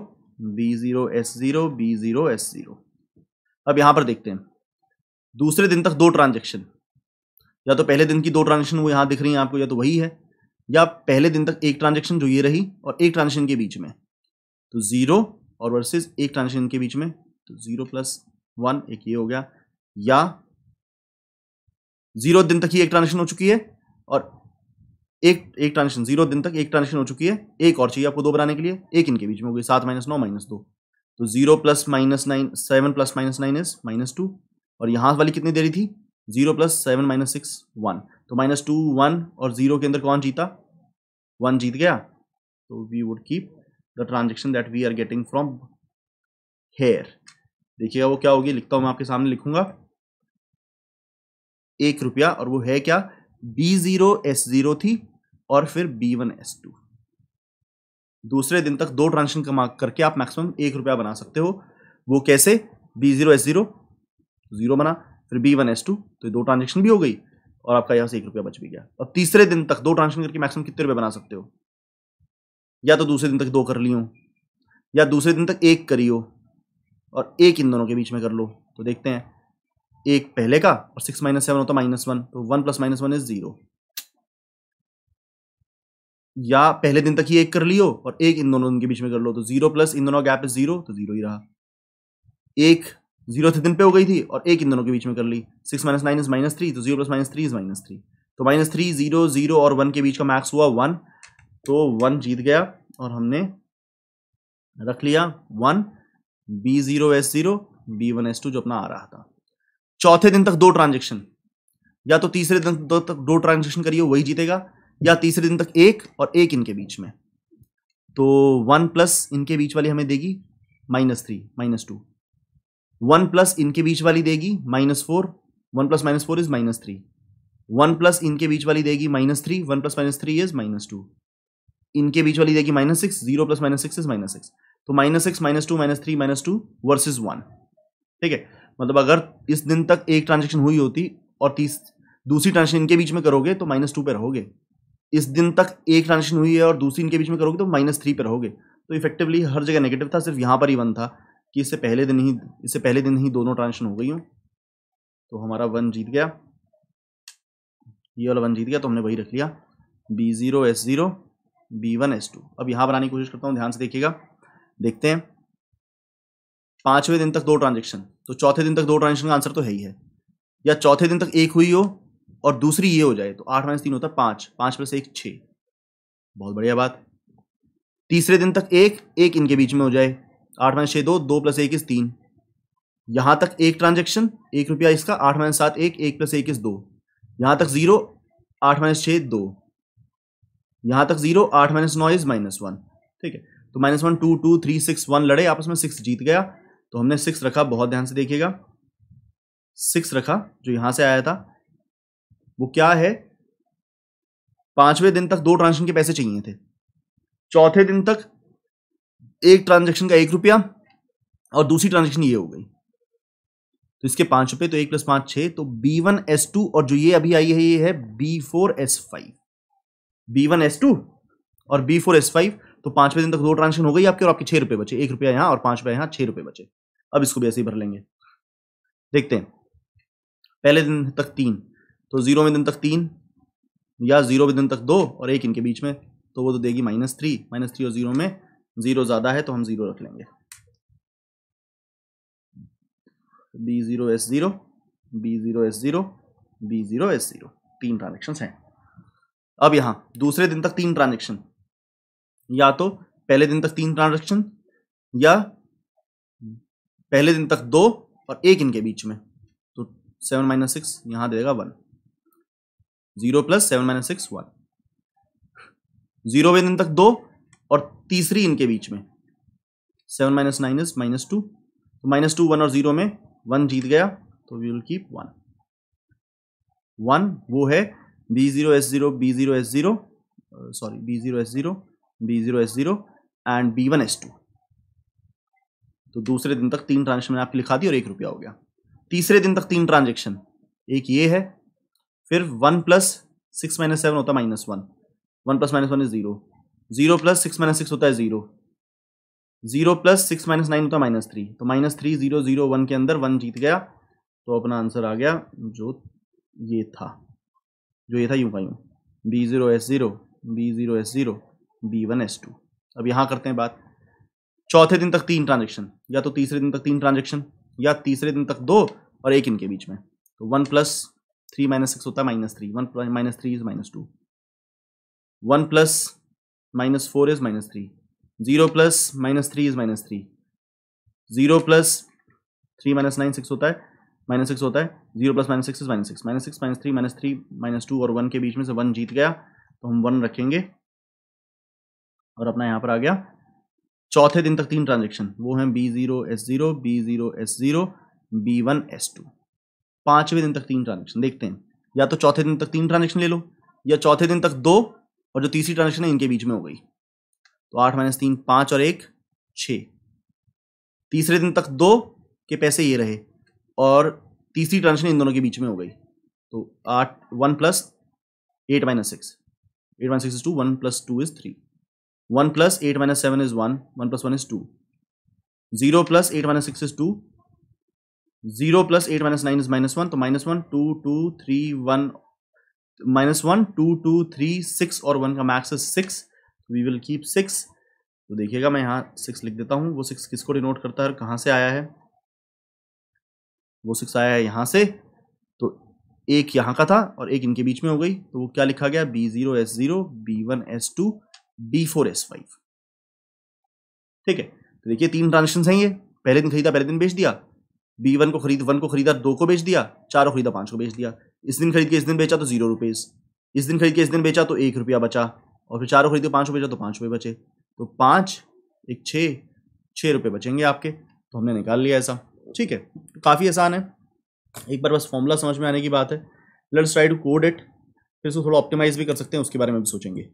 B zero S zero B zero S zero अब यहाँ पर देखते हैं दूसरे दिन तक दो ट्रांजेक्शन या तो पहले दिन की दो ट्रांजेक्शन वो यहाँ दिख रही हैं आपको या तो वही है या पहले दिन तक एक ट्रांजेक्शन जो ये रही और एक ट्रांजेक्शन के बीच में तो ज़ीरो और वर्सेस एक ट्रांजेक्शन के बीच में तो ज़ीरो प्लस वन एक ये हो गया या ज़ीरो दिन तक ही एक ट्रांजेक्शन हो चुकी है और एक एक ट्रांजेक्शन जीरो दिन तक एक ट्रांजेक्शन हो चुकी है एक और चाहिए आपको दो बनाने के लिए एक इनके बीच में हो गई सात माइनस नौ माइनस दो तो zero plus minus nine seven plus minus nine is minus two और यहां वाली कितनी देरी थी zero plus seven minus six one तो माइनस टू वन और जीरो के अंदर कौन जीता वन जीत गया तो we would keep the transaction that we are getting from here देखिएगा वो क्या होगी लिखता हूं मैं आपके सामने लिखूंगा एक रुपया और वो है क्या बी जीरो एस जीरो थी और फिर बी वन एस टू दूसरे दिन तक दो ट्रांजेक्शन कमा करके आप मैक्सिमम एक रुपया बना सकते हो वो कैसे B zero S zero zero बना फिर बी वन एस टू तो दो ट्रांजेक्शन भी हो गई और आपका यहाँ से एक रुपया बच भी गया और तीसरे दिन तक दो ट्रांजेक्शन करके मैक्सिमम कितने रुपये बना सकते हो या तो दूसरे दिन तक दो कर लियो या दूसरे दिन तक एक करियो और एक इन दोनों के बीच में कर लो तो देखते हैं एक पहले का और सिक्स माइनस सेवन होता माइनस वन तो one plus minus one is zero या पहले दिन तक ही एक कर लियो और एक इन दोनों दिन के बीच में कर लो तो जीरो प्लस इन दोनों गैप इज जीरो तो जीरो ही रहा एक जीरो दिन पे हो गई थी और एक इन दोनों के बीच में कर ली six minus nine is minus three तो zero plus minus three is minus three तो माइनस थ्री जीरो जीरो और वन के बीच का मैक्स हुआ वन तो वन जीत गया और हमने रख लिया one B zero S zero B one S two जो अपना आ रहा था चौथे दिन तक दो ट्रांजेक्शन या तो तीसरे दिन दो तक दो ट्रांजेक्शन करिए वही जीतेगा या तीसरे दिन तक एक और एक इनके बीच में तो वन प्लस इनके बीच वाली हमें देगी minus three minus two one plus इनके बीच वाली देगी minus four one plus minus four is minus three one plus इनके बीच वाली देगी minus three one plus minus three is minus two इनके बीच वाली देगी minus six zero plus minus six is minus six तो minus six minus two minus three minus two versus one ठीक है मतलब अगर इस दिन तक एक ट्रांजेक्शन हुई होती और तीस दूसरी ट्रांजेक्शन इनके बीच में करोगे तो माइनस टू पर रहोगे इस दिन तक एक ट्रांजेक्शन हुई है और दूसरी इनके बीच में करोगे तो माइनस थ्री पर रहोगे तो इफेक्टिवली हर जगह नेगेटिव था सिर्फ यहाँ पर ही वन था कि इससे पहले दिन ही इससे पहले दिन ही दोनों ट्रांजेक्शन हो गई हूँ तो हमारा वन जीत गया ये वाला वन जीत गया तो हमने वही रख लिया B zero S zero B one S two अब यहाँ बनाने की कोशिश करता हूँ ध्यान से देखिएगा देखते हैं पाँचवें दिन तक दो ट्रांजेक्शन तो चौथे दिन तक दो ट्रांजेक्शन का आंसर तो है ही है या चौथे दिन तक एक हुई हो और दूसरी ये हो जाए तो आठ माइनस तीन होता है पाँच पाँच प्लस एक छः बहुत बढ़िया बात तीसरे दिन तक एक एक इनके बीच में हो जाए आठ माइनस छः दो दो प्लस इस तीन यहाँ तक एक ट्रांजेक्शन एक रुपया इसका आठ माइनस सात एक एक प्लस इस दो यहाँ तक ज़ीरो आठ माइनस छः दो यहाँ तक ज़ीरो आठ माइनस नौ इज़ माइनस वन ठीक है तो minus one two two three six one लड़े आपस में सिक्स जीत गया तो हमने सिक्स रखा बहुत ध्यान से देखिएगा सिक्स रखा जो यहाँ से आया था वो क्या है पाँचवें दिन तक दो ट्रांजेक्शन के पैसे चाहिए थे चौथे दिन तक एक ट्रांजेक्शन का एक रुपया और दूसरी ट्रांजेक्शन ये हो गई तो इसके पांच रुपए तो एक प्लस पांच छह तो बी वन एस टू और जो ये अभी आई है ये है B four S five B one S two और बी फोर एस फाइव तो पांचवें दिन तक दो ट्रांजेक्शन हो गई आपके और आपके छह रुपए बचे एक रुपया यहां और पांच रुपया यहां छह रुपए बचे अब इसको भी ऐसे ही भर लेंगे देखते हैं पहले दिन तक तीन तो जीरो में दिन तक तीन या जीरो में दिन तक दो और एक इनके बीच में तो वो तो देगी माइनस थ्री माइनस थ्री और जीरो में जीरो ज्यादा है तो हम जीरो रख लेंगे B zero S zero B zero S zero B zero S zero तीन ट्रांजेक्शन हैं अब यहां दूसरे दिन तक तीन ट्रांजेक्शन या तो पहले दिन तक तीन ट्रांजेक्शन या पहले दिन तक दो और एक इनके बीच में तो सेवन माइनस सिक्स यहां देगा one zero plus seven minus six one zero दिन तक दो और तीसरी इनके बीच में seven minus nine is minus two तो माइनस टू वन और जीरो में वन जीत गया तो we will keep one one वो है B zero S zero B zero S zero sorry B zero S zero B zero S zero and B one S two तो दूसरे दिन तक तीन ट्रांजेक्शन मैंने आपकी लिखा दी और एक रुपया हो गया तीसरे दिन तक तीन ट्रांजेक्शन एक ये है फिर one plus six minus seven होता minus one one plus minus one is zero zero plus six minus six होता है zero zero plus six minus nine होता है माइनस थ्री तो minus three zero zero one के अंदर one जीत गया तो अपना आंसर आ गया जो ये था जो ये था यूं का यूं B zero S zero B zero S zero B one S two अब यहाँ करते हैं बात चौथे दिन तक तीन ट्रांजेक्शन या तो तीसरे दिन तक तीन ट्रांजेक्शन या तीसरे दिन तक दो और एक इनके बीच में तो one plus three minus six होता है minus three one minus three is minus two one plus minus four is minus three zero plus minus three is minus three zero plus three minus nine six होता है minus six होता है zero plus minus six is minus six minus six minus three minus three minus two और one के बीच में से one जीत गया तो हम वन रखेंगे और अपना यहाँ पर आ गया चौथे दिन तक तीन ट्रांजेक्शन वो हैं B zero S zero B zero S zero B one S two पाँचवें दिन तक तीन ट्रांजेक्शन देखते हैं या तो चौथे दिन तक तीन ट्रांजेक्शन ले लो या चौथे दिन तक दो और जो तीसरी ट्रांजेक्शन है इनके बीच में हो गई तो आठ माइनस तीन पांच और एक छ तीसरे दिन तक दो के पैसे ये रहे और तीसरी ट्रांजेक्शन इन दोनों के बीच में हो गई तो आठ one plus eight minus six eight minus six is two one plus two is three one plus eight minus seven is one one plus one is two zero plus eight minus six is two zero plus eight minus nine is minus one तो minus one two two three one minus one two two three six और one का max है six we will keep six तो देखिएगा मैं यहाँ six लिख देता हूँ वो किस किसको डिनोट करता है और कहाँ से आया है वो सिक्स आया है यहाँ से तो एक यहाँ का था और एक इनके बीच में हो गई तो वो क्या लिखा गया B zero S zero B one S two B four S five ठीक है तो देखिए तीन ट्रांजेक्शन हैं ये पहले दिन खरीदा पहले दिन बेच दिया बी वन को खरीद वन को खरीदा दो को बेच दिया चार को खरीदा पाँच को बेच दिया इस दिन खरीद के इस दिन बेचा तो जीरो रुपीज़ इस दिन खरीद के इस दिन बेचा तो एक रुपया बचा और फिर चारों खरीद के पाँच को बेचा तो पाँच रुपये बचे तो पाँच एक छः छः रुपये बचेंगे आपके तो हमने निकाल लिया ऐसा ठीक है काफ़ी आसान है एक बार बस फॉर्मूला समझ में आने की बात है let's try to code it फिर उसको थोड़ा ऑप्टिमाइज भी कर सकते हैं उसके बारे में भी सोचेंगे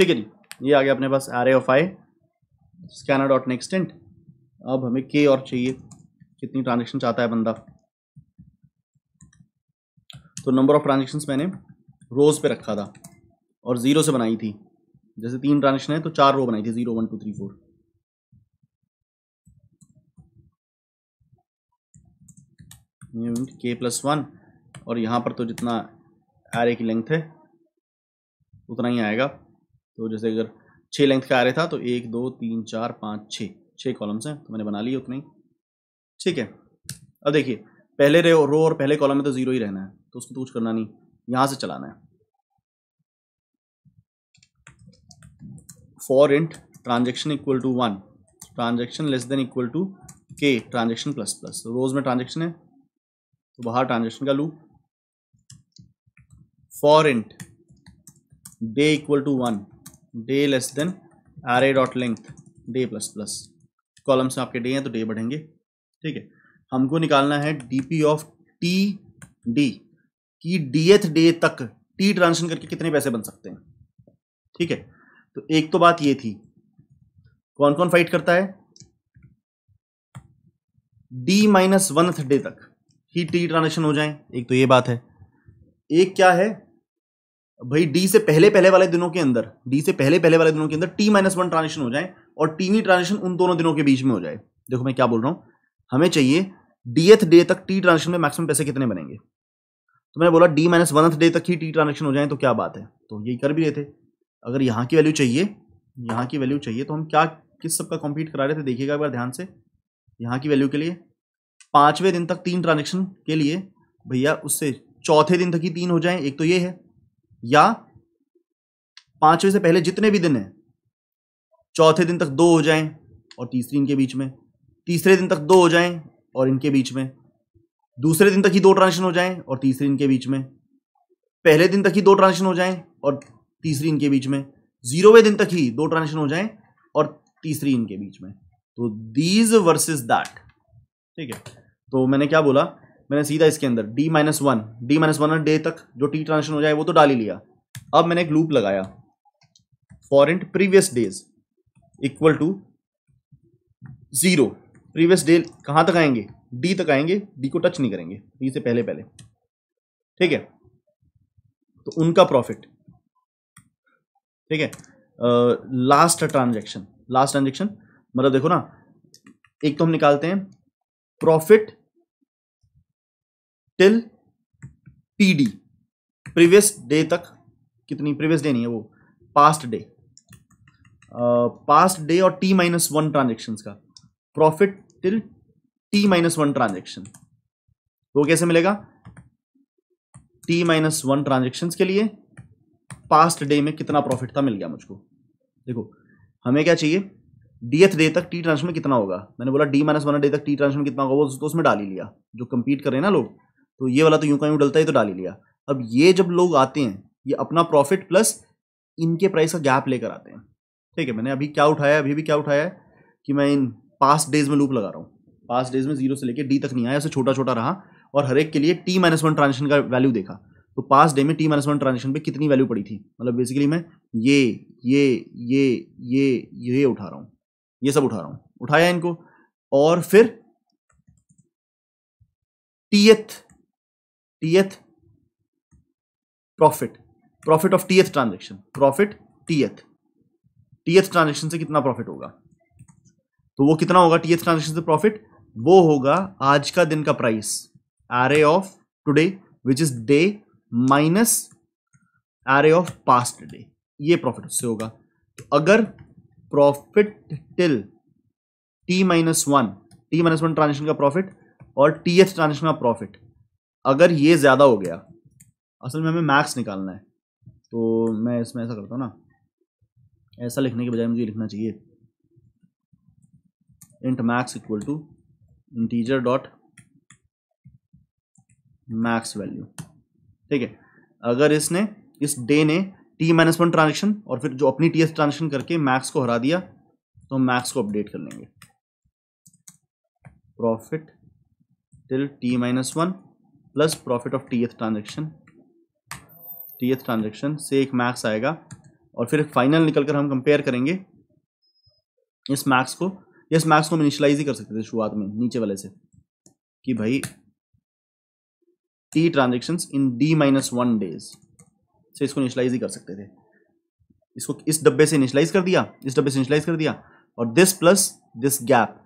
ठीक है जी ये आ गया अपने पास R F I scanner dot next int अब हमें के और चाहिए कितनी ट्रांजेक्शन चाहता है बंदा तो नंबर ऑफ ट्रांजेक्शन मैंने रोज़ पे रखा था और ज़ीरो से बनाई थी जैसे तीन ट्रांजेक्शन है तो चार रो बनाई थी zero one two three four K plus one और यहां पर तो जितना एरे की लेंथ है उतना ही आएगा तो जैसे अगर छः लेंथ का आ रहा था तो एक दो तीन चार पाँच छः छः कॉलम्स हैं तो मैंने बना लिए उतने ठीक है अब देखिए पहले रे रो और पहले कॉलम में तो ज़ीरो ही रहना है तो उसको तो कुछ करना नहीं यहाँ से चलाना है for int transaction equal to one transaction less than equal to K transaction plus plus rows में ट्रांजेक्शन है तो बाहर ट्रांजेक्शन का loop for int day equal to one day less than array dot length day plus plus columns में आपके day हैं तो day बढ़ेंगे ठीक है हमको निकालना है D P of T D की डी एथ डे तक टी ट्रांजेक्शन करके कितने पैसे बन सकते हैं ठीक है तो एक तो बात ये थी कौन कौन फाइट करता है डी माइनस वन डे तक ही टी ट्रांजेक्शन हो जाए एक तो ये बात है एक क्या है भाई डी से पहले पहले वाले दिनों के अंदर डी से पहले पहले वाले दिनों के अंदर टी माइनस वन ट्रांजेक्शन हो जाए और टीवी ट्रांजेक्शन उन दोनों दिनों के बीच में हो जाए देखो मैं क्या बोल रहा हूँ हमें चाहिए डीएथ डे तक टी ट्रांजेक्शन में मैक्सिमम पैसे कितने बनेंगे तो मैंने बोला डी माइनस वन डे तक ही टी ट्रांजेक्शन हो जाए तो क्या बात है तो यही कर भी रहे थे अगर यहाँ की वैल्यू चाहिए यहाँ की वैल्यू चाहिए तो हम क्या किस सबका कॉम्पीट करा रहे थे देखिएगा एक बार ध्यान से यहाँ की वैल्यू के लिए पाँचवें दिन तक तीन ट्रांजेक्शन के लिए भैया उससे चौथे दिन तक ही तीन हो जाए एक तो ये है या पांचवें से पहले जितने भी दिन हैं चौथे दिन तक दो हो जाएं और तीसरी इनके बीच में तीसरे दिन तक दो हो जाएं और इनके बीच में दूसरे दिन तक ही दो ट्रांजेक्शन हो जाएं और तीसरे इनके बीच में पहले दिन तक ही दो ट्रांजेक्शन हो जाएं और तीसरी इनके बीच में जीरोवें दिन तक ही दो ट्रांजेक्शन हो जाएं और तीसरी इनके बीच में तो दीज वर्सेस दैट ठीक है तो मैंने क्या बोला मैंने सीधा इसके अंदर D minus one D minus one day तक जो टी ट्रांजेक्शन हो जाए वो तो डाल ही लिया अब मैंने एक लूप लगाया for int previous days equal to zero previous day कहां तक आएंगे डी तक आएंगे डी को टच नहीं करेंगे d से पहले पहले ठीक है तो उनका प्रॉफिट ठीक है लास्ट ट्रांजेक्शन लास्ट ट्रांजेक्शन मतलब देखो ना एक तो हम निकालते हैं profit till PD previous day तक कितनी प्रीवियस डे नहीं है वो पास्ट डे पास्ट डे और टी माइनस वन ट्रांजेक्शन का profit till T minus one transaction वो कैसे मिलेगा टी माइनस वन ट्रांजेक्शन के लिए पास्ट डे में कितना प्रॉफिट था मिल गया मुझको देखो हमें क्या चाहिए डीएथ डे तक टी ट्रांजेक्शन कितना होगा मैंने बोला डी माइनस वन डे तक टी ट्रांजेक्शन कितना होगा वो तो उसमें डाल ही लिया जो कंपीट कर रहे हैं ना लोग तो ये वाला तो यूं कहीं डलता है तो डाल ही लिया अब ये जब लोग आते हैं ये अपना प्रॉफिट प्लस इनके प्राइस का गैप लेकर आते हैं ठीक है मैंने अभी क्या उठाया है अभी भी क्या उठाया है कि मैं इन पास्ट डेज में लूप लगा रहा हूँ पास्ट डेज में जीरो से लेकर डी तक नहीं आया ऐसे छोटा छोटा रहा और हर एक के लिए टी माइनस वन ट्रांजेक्शन का वैल्यू देखा तो पास्ट डे में टी माइनस वन ट्रांजेक्शन पर कितनी वैल्यू पड़ी थी मतलब बेसिकली मैं ये ये ये ये ये उठा रहा हूँ ये सब उठा रहा हूँ उठाया इनको और फिर Tth Tth profit profit of Tth transaction profit Tth Tth transaction से कितना प्रॉफिट होगा तो वो कितना होगा टीएथ ट्रांजेक्शन से प्रॉफिट वो होगा आज का दिन का price array of today which is day minus array of past day ये प्रॉफिट उससे होगा तो अगर profit till T minus one T minus one transaction का प्रॉफिट और टी ट्रांजेक्शन का प्रॉफिट अगर ये ज़्यादा हो गया असल में हमें मैक्स निकालना है तो मैं इसमें ऐसा करता हूँ ना ऐसा लिखने के बजाय मुझे लिखना चाहिए int max equal to integer dot max value ठीक है अगर इसने इस डे ने टी माइनस वन ट्रांजेक्शन और फिर जो अपनी टी एस ट्रांजेक्शन करके मैक्स को हरा दिया तो हम मैक्स को अपडेट कर लेंगे profit till T minus one plus profit of Tth transaction Tth transaction से एक मैक्स आएगा और फिर फाइनल निकल कर हम कंपेयर करेंगे इस मैक्स को इस मैक्स को हम इनिशलाइज ही कर सकते थे शुरुआत में नीचे वाले से कि भाई टी ट्रांजेक्शन इन डी माइनस वन डेज से इसको इनिशलाइज ही कर सकते थे इसको इस डब्बे से इनिशलाइज कर दिया इस डब्बे से इनिशलाइज कर दिया और दिस प्लस दिस गैप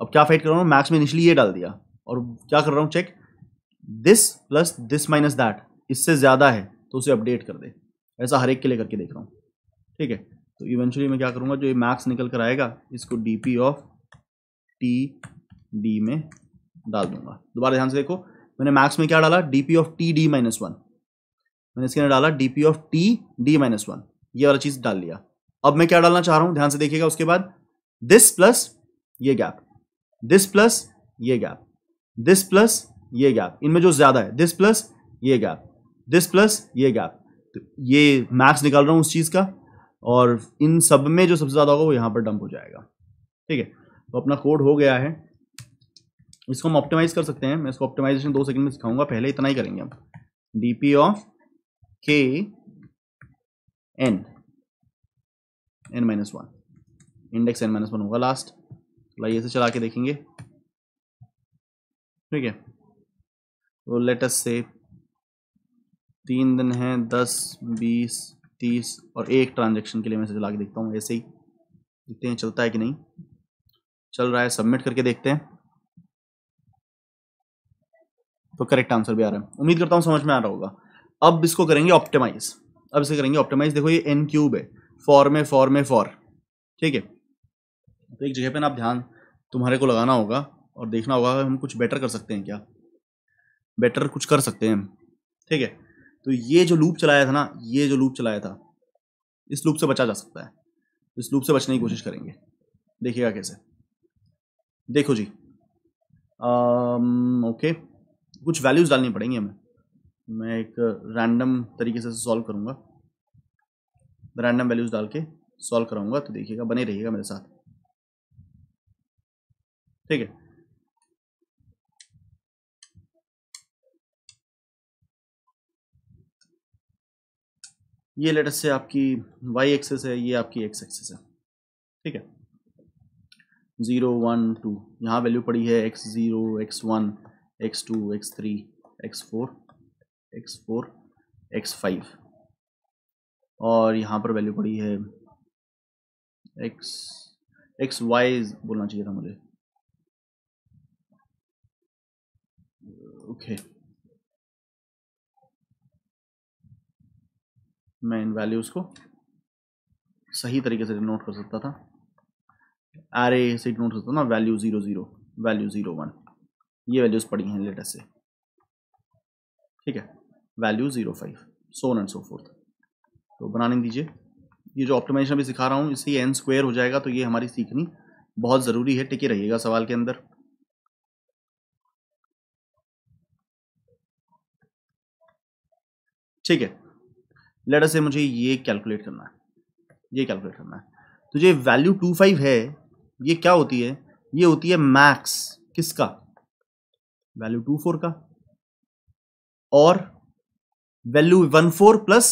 अब क्या फाइट कर रहा हूँ मैक्स में इनिशली ये डाल दिया और क्या कर रहा हूँ check this plus this minus that इससे ज़्यादा है तो उसे अपडेट कर दे ऐसा हर एक के लिए करके देख रहा हूँ ठीक है तो इवेंचुअली मैं क्या करूँगा जो ये मैक्स निकल कर आएगा इसको D P of T D में डाल दूंगा दोबारा ध्यान से देखो मैंने मैक्स में क्या डाला D P of T D minus one मैंने इसके अंदर डाला D P of T D minus one ये वाला चीज़ डाल लिया अब मैं क्या डालना चाह रहा हूँ ध्यान से देखिएगा उसके बाद दिस प्लस ये गैप दिस प्लस ये गैप दिस प्लस ये गैप इनमें जो ज्यादा है दिस प्लस ये गैप दिस प्लस ये गैप तो ये मैक्स निकाल रहा हूँ उस चीज़ का और इन सब में जो सबसे ज़्यादा होगा वो यहाँ पर डंप हो जाएगा ठीक है तो अपना कोड हो गया है इसको हम ऑप्टिमाइज कर सकते हैं मैं इसको ऑप्टिमाइजेशन दो सेकंड में सिखाऊंगा पहले इतना ही करेंगे हम D P of K N N minus one index N minus one होगा लास्ट लाइए से चला के देखेंगे ठीक है तो लेट अस से तीन दिन है दस बीस तीस और एक ट्रांजेक्शन के लिए मैसेज ला के देखता हूँ ऐसे ही देखते हैं चलता है कि नहीं चल रहा है सबमिट करके देखते हैं तो करेक्ट आंसर भी आ रहा है उम्मीद करता हूँ समझ में आ रहा होगा अब इसको करेंगे ऑप्टिमाइज अब इसे करेंगे ऑप्टिमाइज देखो ये एन क्यूब है फॉर में फॉर में फॉर ठीक है तो एक जगह पे ना आप ध्यान तुम्हारे को लगाना होगा और देखना होगा हम कुछ बेटर कर सकते हैं क्या बेटर कुछ कर सकते हैं हम ठीक है तो ये जो लूप चलाया था ना ये जो लूप चलाया था इस लूप से बचा जा सकता है इस लूप से बचने की कोशिश करेंगे देखिएगा कैसे देखो जी आम, ओके कुछ वैल्यूज़ डालनी पड़ेंगी हमें मैं एक रैंडम तरीके से सॉल्व करूँगा रैंडम वैल्यूज़ डाल के सॉल्व कराऊंगा तो देखिएगा बने रहिएगा मेरे साथ ठीक है ये लेटर से आपकी वाई एक्सेस है ये आपकी एक्स एक्सेस है ठीक है ज़ीरो वन टू यहाँ वैल्यू पड़ी है X zero X one X two X three X four X four X five और यहाँ पर वैल्यू पड़ी है एक्स एक्स वाई बोलना चाहिए था मुझे ओके okay. मैं इन वैल्यूज़ को सही तरीके से डिनोट कर सकता था आर ए से डिनोट कर सकता ना value zero zero value zero one ये वैल्यूज़ पड़ी हैं लेटेस्ट से ठीक है value zero five so on and so forth तो बनाने दीजिए ये जो ऑप्टिमाइजेशन अभी सिखा रहा हूँ इससे एन स्क्वेयर हो जाएगा तो ये हमारी सीखनी बहुत ज़रूरी है टिके रहिएगा सवाल के अंदर ठीक है लेटर से मुझे ये कैलकुलेट करना है ये कैलकुलेट करना है तो ये वैल्यू टू फाइव है ये क्या होती है ये होती है मैक्स किसका वैल्यू टू फोर का और वैल्यू वन फोर प्लस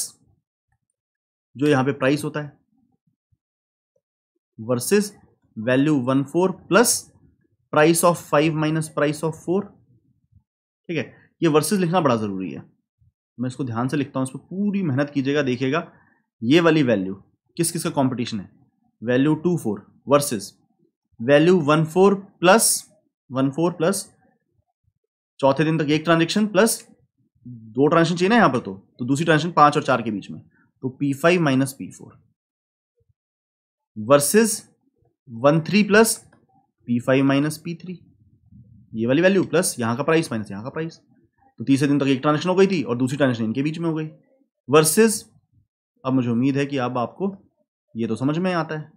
जो यहां पे प्राइस होता है versus value one four plus price of five minus price of four ठीक है ये वर्सेस लिखना बड़ा जरूरी है मैं इसको ध्यान से लिखता हूँ इस पर पूरी मेहनत कीजिएगा देखिएगा ये वाली वैल्यू किस किस का कॉम्पिटिशन है value two four versus value one four plus one four plus चौथे दिन तक एक ट्रांजेक्शन प्लस दो ट्रांजेक्शन चाहिए ना यहाँ पर तो तो दूसरी ट्रांजेक्शन पाँच और चार के बीच में तो P five minus P four versus one three plus P five minus P three ये वाली वैल्यू प्लस यहाँ का प्राइस माइनस यहाँ का प्राइस तो तीसरे दिन तक एक ट्रांजेक्शन हो गई थी और दूसरी ट्रांजेक्शन इनके बीच में हो गई वर्सेस अब मुझे उम्मीद है कि अब आपको ये तो समझ में आता है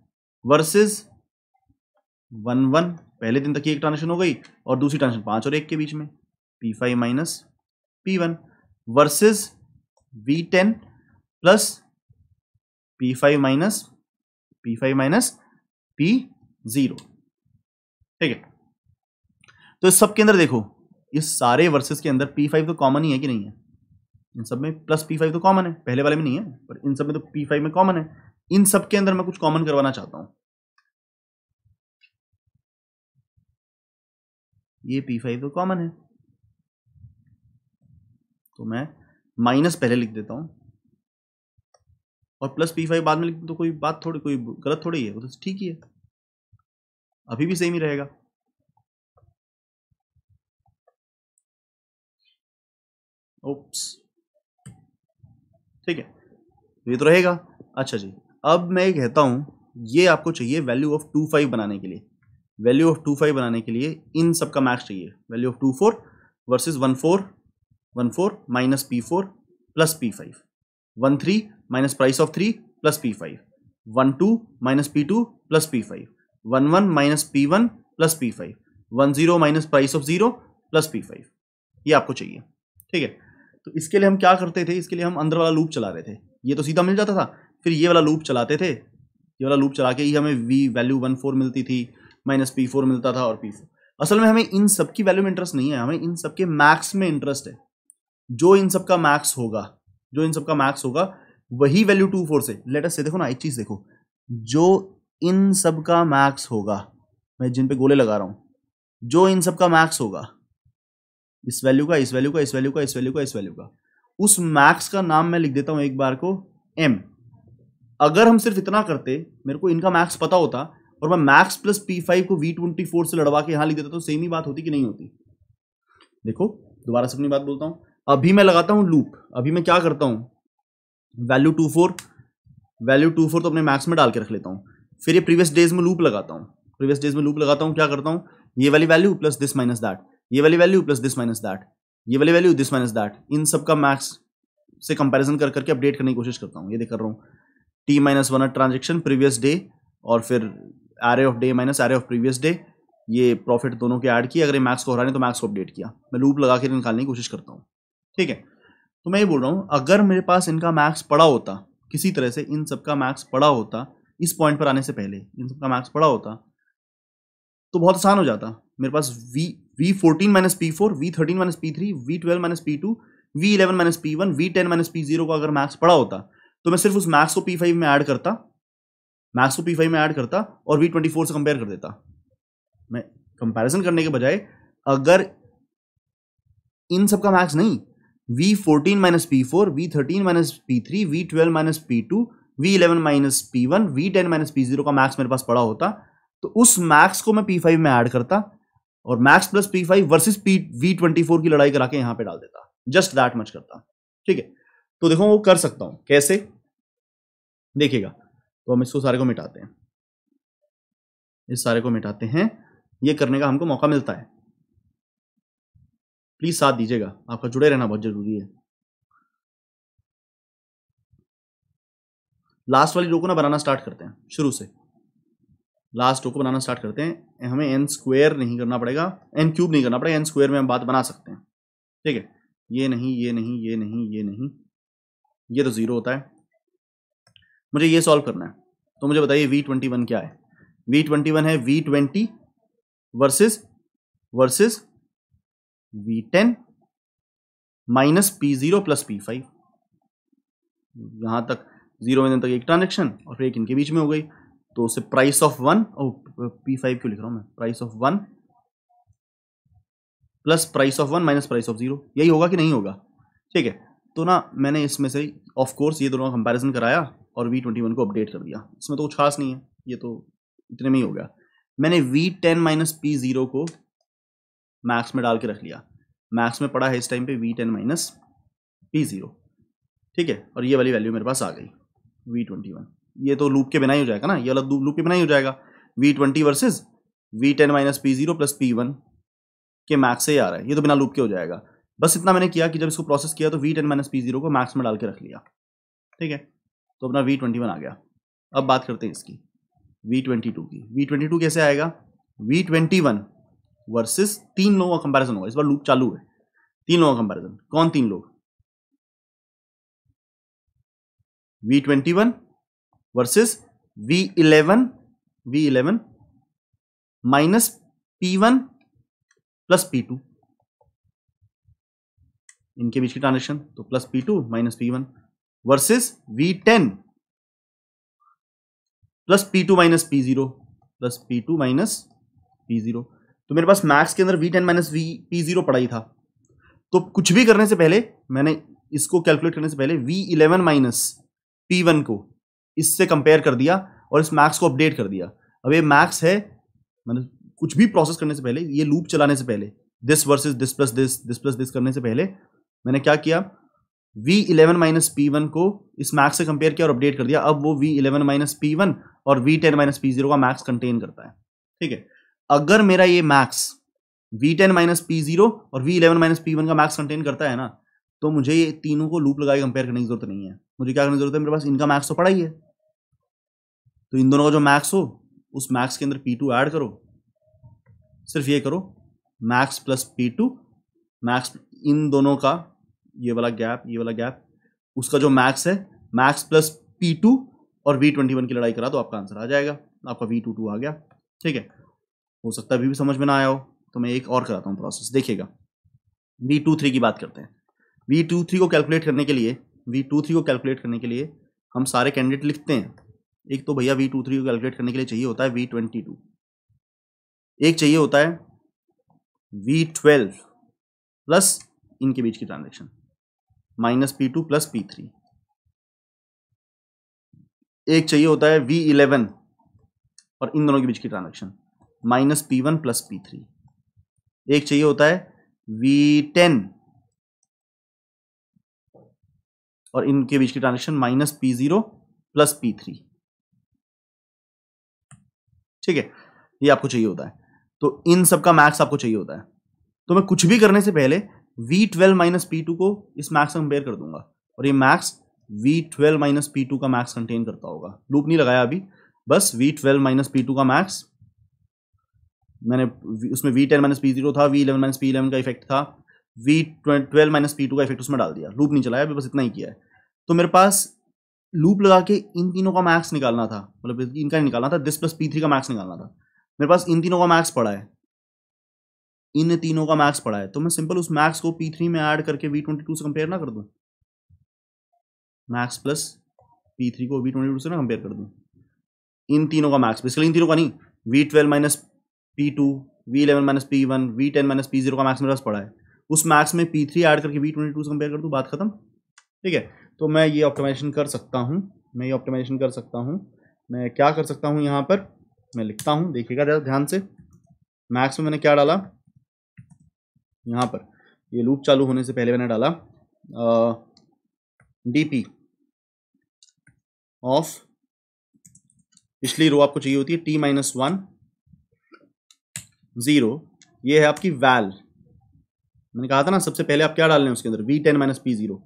वर्सेस वन वन पहले दिन तक एक ट्रांजेक्शन हो गई और दूसरी ट्रांजेक्शन पांच और एक के बीच में P five minus P one versus V ten plus P five minus P five minus P zero ठीक है तो इस सब के अंदर देखो ये सारे वर्सेस के अंदर पी फाइव तो कॉमन ही है कि नहीं है इन सब में प्लस पी फाइव तो कॉमन है पहले वाले में नहीं है पर इन सब में तो पी फाइव में कॉमन है इन सब के अंदर मैं कुछ कॉमन करवाना चाहता हूं ये पी फाइव तो कॉमन है तो मैं माइनस पहले लिख देता हूं और प्लस पी फाइव बाद में लिख तो कोई बात थोड़ी कोई गलत थोड़ी है वो तो ठीक ही है अभी भी सेम ही रहेगा ओप्स ठीक है ये तो रहेगा अच्छा जी अब मैं कहता हूँ ये आपको चाहिए वैल्यू ऑफ टू फाइव बनाने के लिए वैल्यू ऑफ टू फाइव बनाने के लिए इन सब का मैक्स चाहिए value of two four versus one four one four minus P four plus P five one three minus price of three plus P five one two minus P two plus P five one one minus P one plus P five one zero minus price of zero plus P five ये आपको चाहिए ठीक है तो इसके लिए हम क्या करते थे इसके लिए हम अंदर वाला लूप चला रहे थे ये तो सीधा मिल जाता था फिर ये वाला लूप चलाते थे ये वाला लूप चला के ही हमें वी वैल्यू वन फोर मिलती थी माइनस पी फोर मिलता था और पी फोर असल में हमें इन सब की वैल्यू में इंटरेस्ट नहीं है हमें इन सब के मैक्स में इंटरेस्ट है जो इन सब का मैक्स होगा जो इन सब का मैक्स होगा वही वैल्यू टू फोर से लेटेस्ट से देखो ना एक चीज़ देखो जो इन सब का मैक्स होगा मैं जिन पे गोले लगा रहा हूँ जो इन सब का मैक्स होगा इस वैल्यू का इस वैल्यू का इस वैल्यू का इस वैल्यू का इस वैल्यू का उस मैक्स का नाम मैं लिख देता हूँ एक बार को एम अगर हम सिर्फ इतना करते मेरे को इनका मैक्स पता होता और मैं मैक्स प्लस पी फाइव को वी ट्वेंटी फोर से लड़वा के यहाँ लिख देता तो सेम ही बात होती कि नहीं होती देखो दोबारा से अपनी बात बोलता हूँ अभी मैं लगाता हूँ लूप अभी मैं क्या करता हूँ value two four value two four तो अपने मैक्स में डाल के रख लेता हूँ फिर ये प्रीवियस डेज में लूप लगाता हूँ प्रीवियस डेज में लूप लगाता हूँ क्या करता हूँ ये वाली value plus this minus that ये वाली value plus this minus that ये वाली वैल्यू दिस माइनस दैट इन सब का मैक्स से कंपैरिजन कर करके अपडेट करने की कोशिश करता हूँ ये देख कर रहा हूँ T minus one transaction previous day और फिर array of day minus array of previous day ये प्रॉफिट दोनों के ऐड किए अगर ये मैक्स को हराने तो मैक्स को अपडेट किया मैं लूप लगा के निकालने की कोशिश करता हूँ ठीक है तो मैं ये बोल रहा हूँ अगर मेरे पास इनका मैक्स पड़ा होता किसी तरह से इन सबका मैक्स पड़ा होता इस पॉइंट पर आने से पहले इन सबका मैक्स पड़ा होता तो बहुत आसान हो जाता मेरे पास V V fourteen minus P four V thirteen minus P three V twelve minus P two V eleven minus P one V ten minus P zero का अगर मैक्स पड़ा होता तो मैं सिर्फ उस मैक्स को पी फाइव में ऐड करता मैक्स को पी फाइव में ऐड करता और वी ट्वेंटी फोर से कंपेयर कर देता मैं कंपेरिजन करने के बजाय अगर इन सब का मैक्स नहीं V fourteen minus P four V thirteen minus P three V twelve minus P two V eleven minus P one V ten minus P zero का मैक्स मेरे पास पड़ा होता तो उस मैक्स को मैं पी फाइव में ऐड करता और max plus P five versus P V twenty four की लड़ाई करा के यहां पे डाल देता जस्ट दैट मच करता ठीक है तो देखो वो कर सकता हूं कैसे देखिएगा तो हम इसको सारे को मिटाते हैं इस सारे को मिटाते हैं ये करने का हमको मौका मिलता है प्लीज साथ दीजिएगा आपका जुड़े रहना बहुत जरूरी है लास्ट वाली रो को ना बनाना स्टार्ट करते हैं शुरू से लास्ट टू को बनाना स्टार्ट करते हैं हमें एन स्क्वेयर नहीं करना पड़ेगा एन क्यूब नहीं करना पड़ेगा एन स्क्वेयर में हम बात बना सकते हैं ठीक है ये नहीं ये नहीं ये नहीं ये नहीं ये तो ज़ीरो होता है मुझे ये सॉल्व करना है तो मुझे बताइए वी ट्वेंटी वन क्या है वी ट्वेंटी वन है V twenty versus versus V ten minus P zero plus P five यहां तक जीरो में तक एक ट्रांजेक्शन और फिर एक इनके बीच में हो गई तो उसे प्राइस ऑफ वन और पी फाइव क्यों लिख रहा हूँ मैं price of one plus price of one minus price of zero यही होगा कि नहीं होगा ठीक है तो ना मैंने इसमें से ऑफ कोर्स ये दोनों कंपैरिजन कराया और वी ट्वेंटी वन को अपडेट कर दिया इसमें तो कुछ खास नहीं है ये तो इतने में ही हो गया मैंने V ten minus P zero को मैक्स में डाल के रख लिया मैक्स में पड़ा है इस टाइम पे V ten minus P zero ठीक है और ये वाली वैल्यू मेरे पास आ गई वी ट्वेंटी वन ये तो लूप के बिना ही हो जाएगा ना ये अलग लूप के बिना ही हो जाएगा V twenty versus V ten minus P zero plus P one के मैक्स से ही आ रहा है ये तो बिना लूप के हो जाएगा बस इतना मैंने किया कि जब इसको प्रोसेस किया तो V ten minus P zero को मैक्स में डाल के रख लिया ठीक है तो अपना वी ट्वेंटी वन आ गया अब बात करते हैं इसकी वी ट्वेंटी टू की वी ट्वेंटी टू कैसे आएगा वी ट्वेंटी वन वर्सेज तीन लोगों का कंपेरिजन होगा इस बार लूप चालू है तीन लोगों का कंपेरिजन कौन तीन लोग V twenty one versus V11 V11 minus P1 plus P2 इनके बीच की ट्रांजेक्शन तो plus P2 two minus P one versus V ten plus P two minus P zero plus P two minus P zero तो मेरे पास max के अंदर V ten minus V P zero पढ़ाई था तो कुछ भी करने से पहले मैंने इसको कैलकुलेट करने से पहले V eleven minus P one को इससे कंपेयर कर दिया और इस मैक्स को अपडेट कर दिया अब ये मैक्स है मतलब कुछ भी प्रोसेस करने से पहले ये लूप चलाने से पहले this versus this plus this this plus this करने से पहले मैंने क्या किया V eleven minus P one को इस मैक्स से कंपेयर किया और अपडेट कर दिया अब वो V eleven minus P one और V ten minus P zero का मैक्स कंटेन करता है ठीक है अगर मेरा ये max V ten minus P zero और V eleven minus P one का मैक्स कंटेन करता है ना तो मुझे ये तीनों को लूप लगा के कंपेयर करने की जरूरत नहीं है मुझे क्या करने की जरूरत है मेरे पास इनका मैक्स तो पड़ा ही है तो इन दोनों का जो मैक्स हो उस मैक्स के अंदर पी टू ऐड करो सिर्फ ये करो max plus P two max इन दोनों का ये वाला गैप ये वाला गैप उसका जो मैक्स है मैक्स प्लस पी टू और वी ट्वेंटी वन की लड़ाई करा तो आपका आंसर आ जाएगा आपका वी टू टू आ गया ठीक है हो सकता है अभी भी समझ में ना आया हो तो मैं एक और कराता हूँ प्रोसेस देखिएगा वी टू थ्री की बात करते हैं वी टू थ्री को कैलकुलेट करने के लिए वी टू थ्री को कैलकुलेट करने के लिए हम सारे कैंडिडेट लिखते हैं एक तो भैया वी टू थ्री को कैलकुलेट करने के लिए चाहिए होता है वी ट्वेंटी टू एक चाहिए होता है वी ट्वेल्व प्लस इनके बीच की transaction minus P two plus P three एक चाहिए होता है वी इलेवन और इन दोनों के बीच की transaction minus P one plus P three एक चाहिए होता है वी टेन और इनके बीच की transaction minus P zero plus P three ठीक है ये आपको चाहिए होता है तो इन सब का मैक्स आपको चाहिए होता है तो मैं कुछ भी करने से पहले V12 ट्वेल्व माइनस पी को इस मैक्स से कंपेयर कर दूंगा और ये max V12 twelve minus P का मैक्स कंटेन करता होगा लूप नहीं लगाया अभी बस V12 ट्वेल्व माइनस पी का मैक्स मैंने उसमें V10 ten minus P zero था V11 इलेवन माइनस पी का इफेक्ट था V12 ट्वेल्व माइनस पी का इफेक्ट उसमें डाल दिया लूप नहीं चलाया अभी बस इतना ही किया है तो मेरे पास लूप लगा के इन तीनों का मैक्स निकालना था मतलब इनका नहीं निकालना था दिस प्लस पी थ्री का मैक्स निकालना था मेरे पास इन तीनों का मैक्स पड़ा है इन तीनों का मैक्स पड़ा है तो मैं सिंपल उस मैक्स को पी थ्री में ऐड करके वी ट्वेंटी टू से कंपेयर ना कर दूँ मैक्स प्लस पी थ्री को वी ट्वेंटी टू से ना कंपेयर कर दूँ इन तीनों का मैक्स बेसिकली इन तीनों का नहीं V twelve minus P two V eleven minus P one V ten minus P zero का मैक्स मेरे पास पड़ा है उस मैक्स में पी थ्री एड करके वी ट्वेंटी टू से कंपेयर कर दूँ बात खत्म ठीक है तो मैं ये ऑप्टिमाइजेशन कर सकता हूँ मैं ये ऑप्टिमाइजेशन कर सकता हूँ मैं क्या कर सकता हूँ यहाँ पर मैं लिखता हूँ देखिएगा ज़रा ध्यान से मैक्स में मैंने क्या डाला यहाँ पर ये लूप चालू होने से पहले मैंने डाला डी पी ऑफ पिछली रो आपको चाहिए होती है टी माइनस वन ज़ीरो ये है आपकी वैल मैंने कहा था ना सबसे पहले आप क्या डाल रहे हैं उसके अंदर V ten minus P zero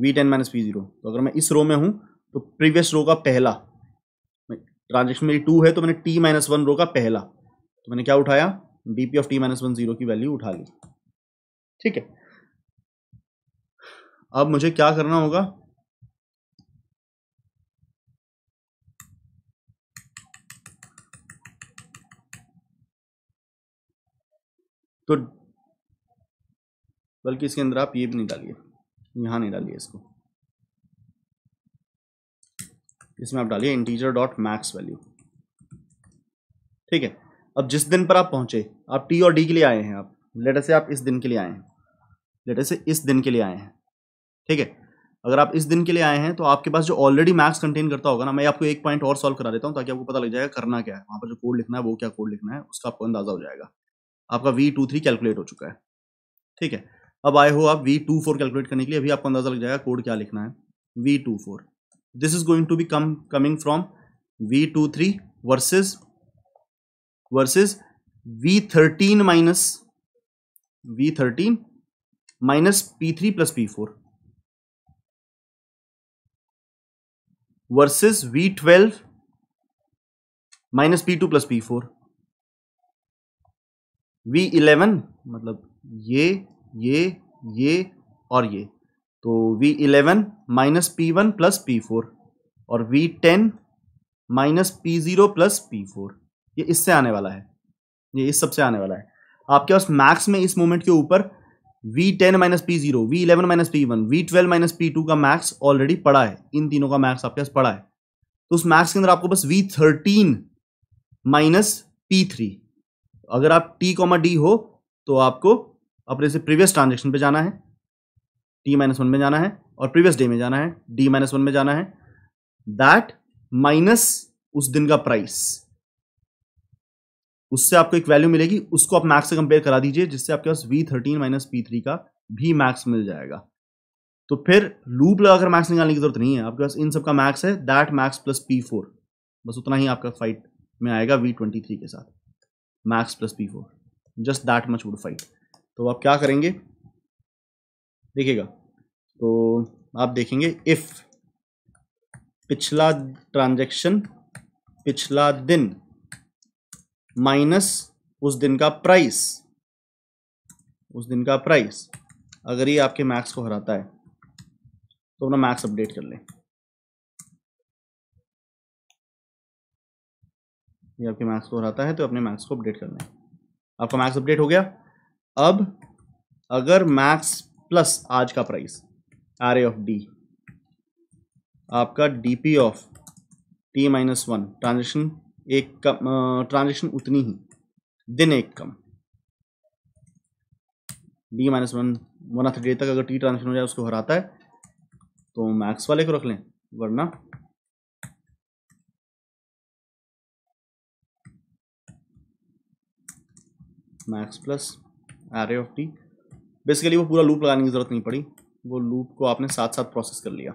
V ten minus V zero तो अगर मैं इस रो में हूँ तो प्रीवियस रो का पहला ट्रांजेक्शन मेरी टू है तो मैंने टी माइनस वन रो का पहला तो मैंने क्या उठाया D P of T minus one zero की वैल्यू उठा ली ठीक है अब मुझे क्या करना होगा तो बल्कि इसके अंदर आप ये भी निकालिए यहां नहीं डालिए इसको इसमें आप डालिए इंटीजर डॉट मैक्स वैल्यू ठीक है अब जिस दिन पर आप पहुंचे आप टी और डी के लिए आए हैं आप लेटर से आप इस दिन के लिए आए हैं लेटर से इस दिन के लिए आए हैं ठीक है अगर आप इस दिन के लिए आए हैं तो आपके पास जो ऑलरेडी मैक्स कंटेन करता होगा ना मैं आपको एक पॉइंट और सॉल्व करा देता हूं ताकि आपको पता लग जाएगा करना क्या है वहां पर जो कोड लिखना है वो क्या कोड लिखना है उसका आपको अंदाजा हो जाएगा आपका वी टू थ्री कैलकुलेट हो चुका है ठीक है अब आए हो आप वी टू फोर कैलकुलेट करने के लिए अभी आपको अंदाजा लग जाएगा कोड क्या लिखना है V two four this is going to be come coming from V two three versus versus V thirteen minus V thirteen minus P three plus P four versus V twelve minus P two plus P four V eleven मतलब ये ये ये और ये तो V eleven minus P one plus P four और V ten minus P zero plus P four ये इससे आने वाला है ये इस सबसे आने वाला है आपके पास मैक्स में इस मोमेंट के ऊपर V ten minus P zero V eleven minus P one V twelve minus P two का मैक्स ऑलरेडी पड़ा है इन तीनों का मैक्स आपके पास पड़ा है तो उस मैक्स के अंदर आपको बस V thirteen minus P three अगर आप टी कॉमा डी हो तो आपको अपने से प्रीवियस ट्रांजेक्शन पे जाना है टी माइनस वन में जाना है और प्रीवियस डे में जाना है डी माइनस वन में जाना है दैट माइनस उस दिन का प्राइस उससे आपको एक वैल्यू मिलेगी उसको आप मैक्स से कंपेयर करा दीजिए जिससे आपके पास V thirteen minus P three का भी मैक्स मिल जाएगा तो फिर लूप लगाकर मैक्स निकालने की जरूरत नहीं है आपके पास इन सब का मैक्स है that max plus P four बस उतना ही आपका फाइट में आएगा वी ट्वेंटी थ्री के साथ max plus P four just that much would fight तो आप क्या करेंगे देखिएगा तो आप देखेंगे इफ़ पिछला ट्रांजैक्शन पिछला दिन माइनस उस दिन का प्राइस उस दिन का प्राइस अगर ये आपके मैक्स को हराता है तो अपना मैक्स अपडेट कर लें ये आपके मैक्स को हराता है तो अपने मैक्स को अपडेट कर लें आपका मैक्स अपडेट हो गया अब अगर मैक्स प्लस आज का प्राइस आर ऑफ डी आपका DP of T minus one transaction एक कम ट्रांजेक्शन उतनी ही दिन एक कम D minus one one of day तक अगर टी ट्रांजेक्शन हो जाए उसको हराता है तो मैक्स वाले को रख लें वरना max plus array of T basically वो पूरा लूप लगाने की ज़रूरत नहीं पड़ी वो लूप को आपने साथ साथ प्रोसेस कर लिया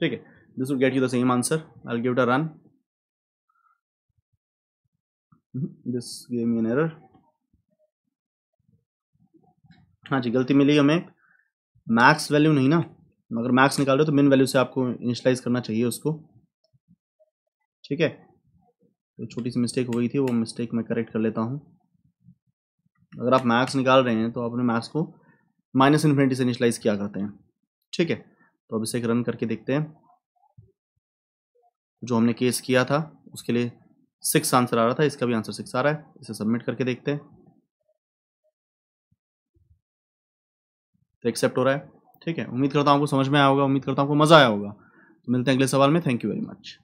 ठीक है this will get you the same answer I give it a run this gave me an error हाँ जी गलती मिली हमें मैक्स वैल्यू नहीं ना मगर मैक्स निकाल रहे हो तो मिन वैल्यू से आपको इनिशलाइज करना चाहिए उसको ठीक है जो छोटी सी मिस्टेक हो गई थी वो मिस्टेक मैं करेक्ट कर लेता हूँ अगर आप मैक्स निकाल रहे हैं तो आपने मैक्स को माइनस इन्फिनिटी से इनिशलाइज किया करते हैं ठीक है तो अब इसे एक रन करके देखते हैं जो हमने केस किया था उसके लिए सिक्स आंसर आ रहा था इसका भी आंसर सिक्स आ रहा है इसे सबमिट करके देखते हैं तो एक्सेप्ट हो रहा है ठीक है उम्मीद करता हूँ आपको समझ में आया होगा उम्मीद करता हूँ आपको मज़ा आया होगा तो मिलते हैं अगले सवाल में थैंक यू वेरी मच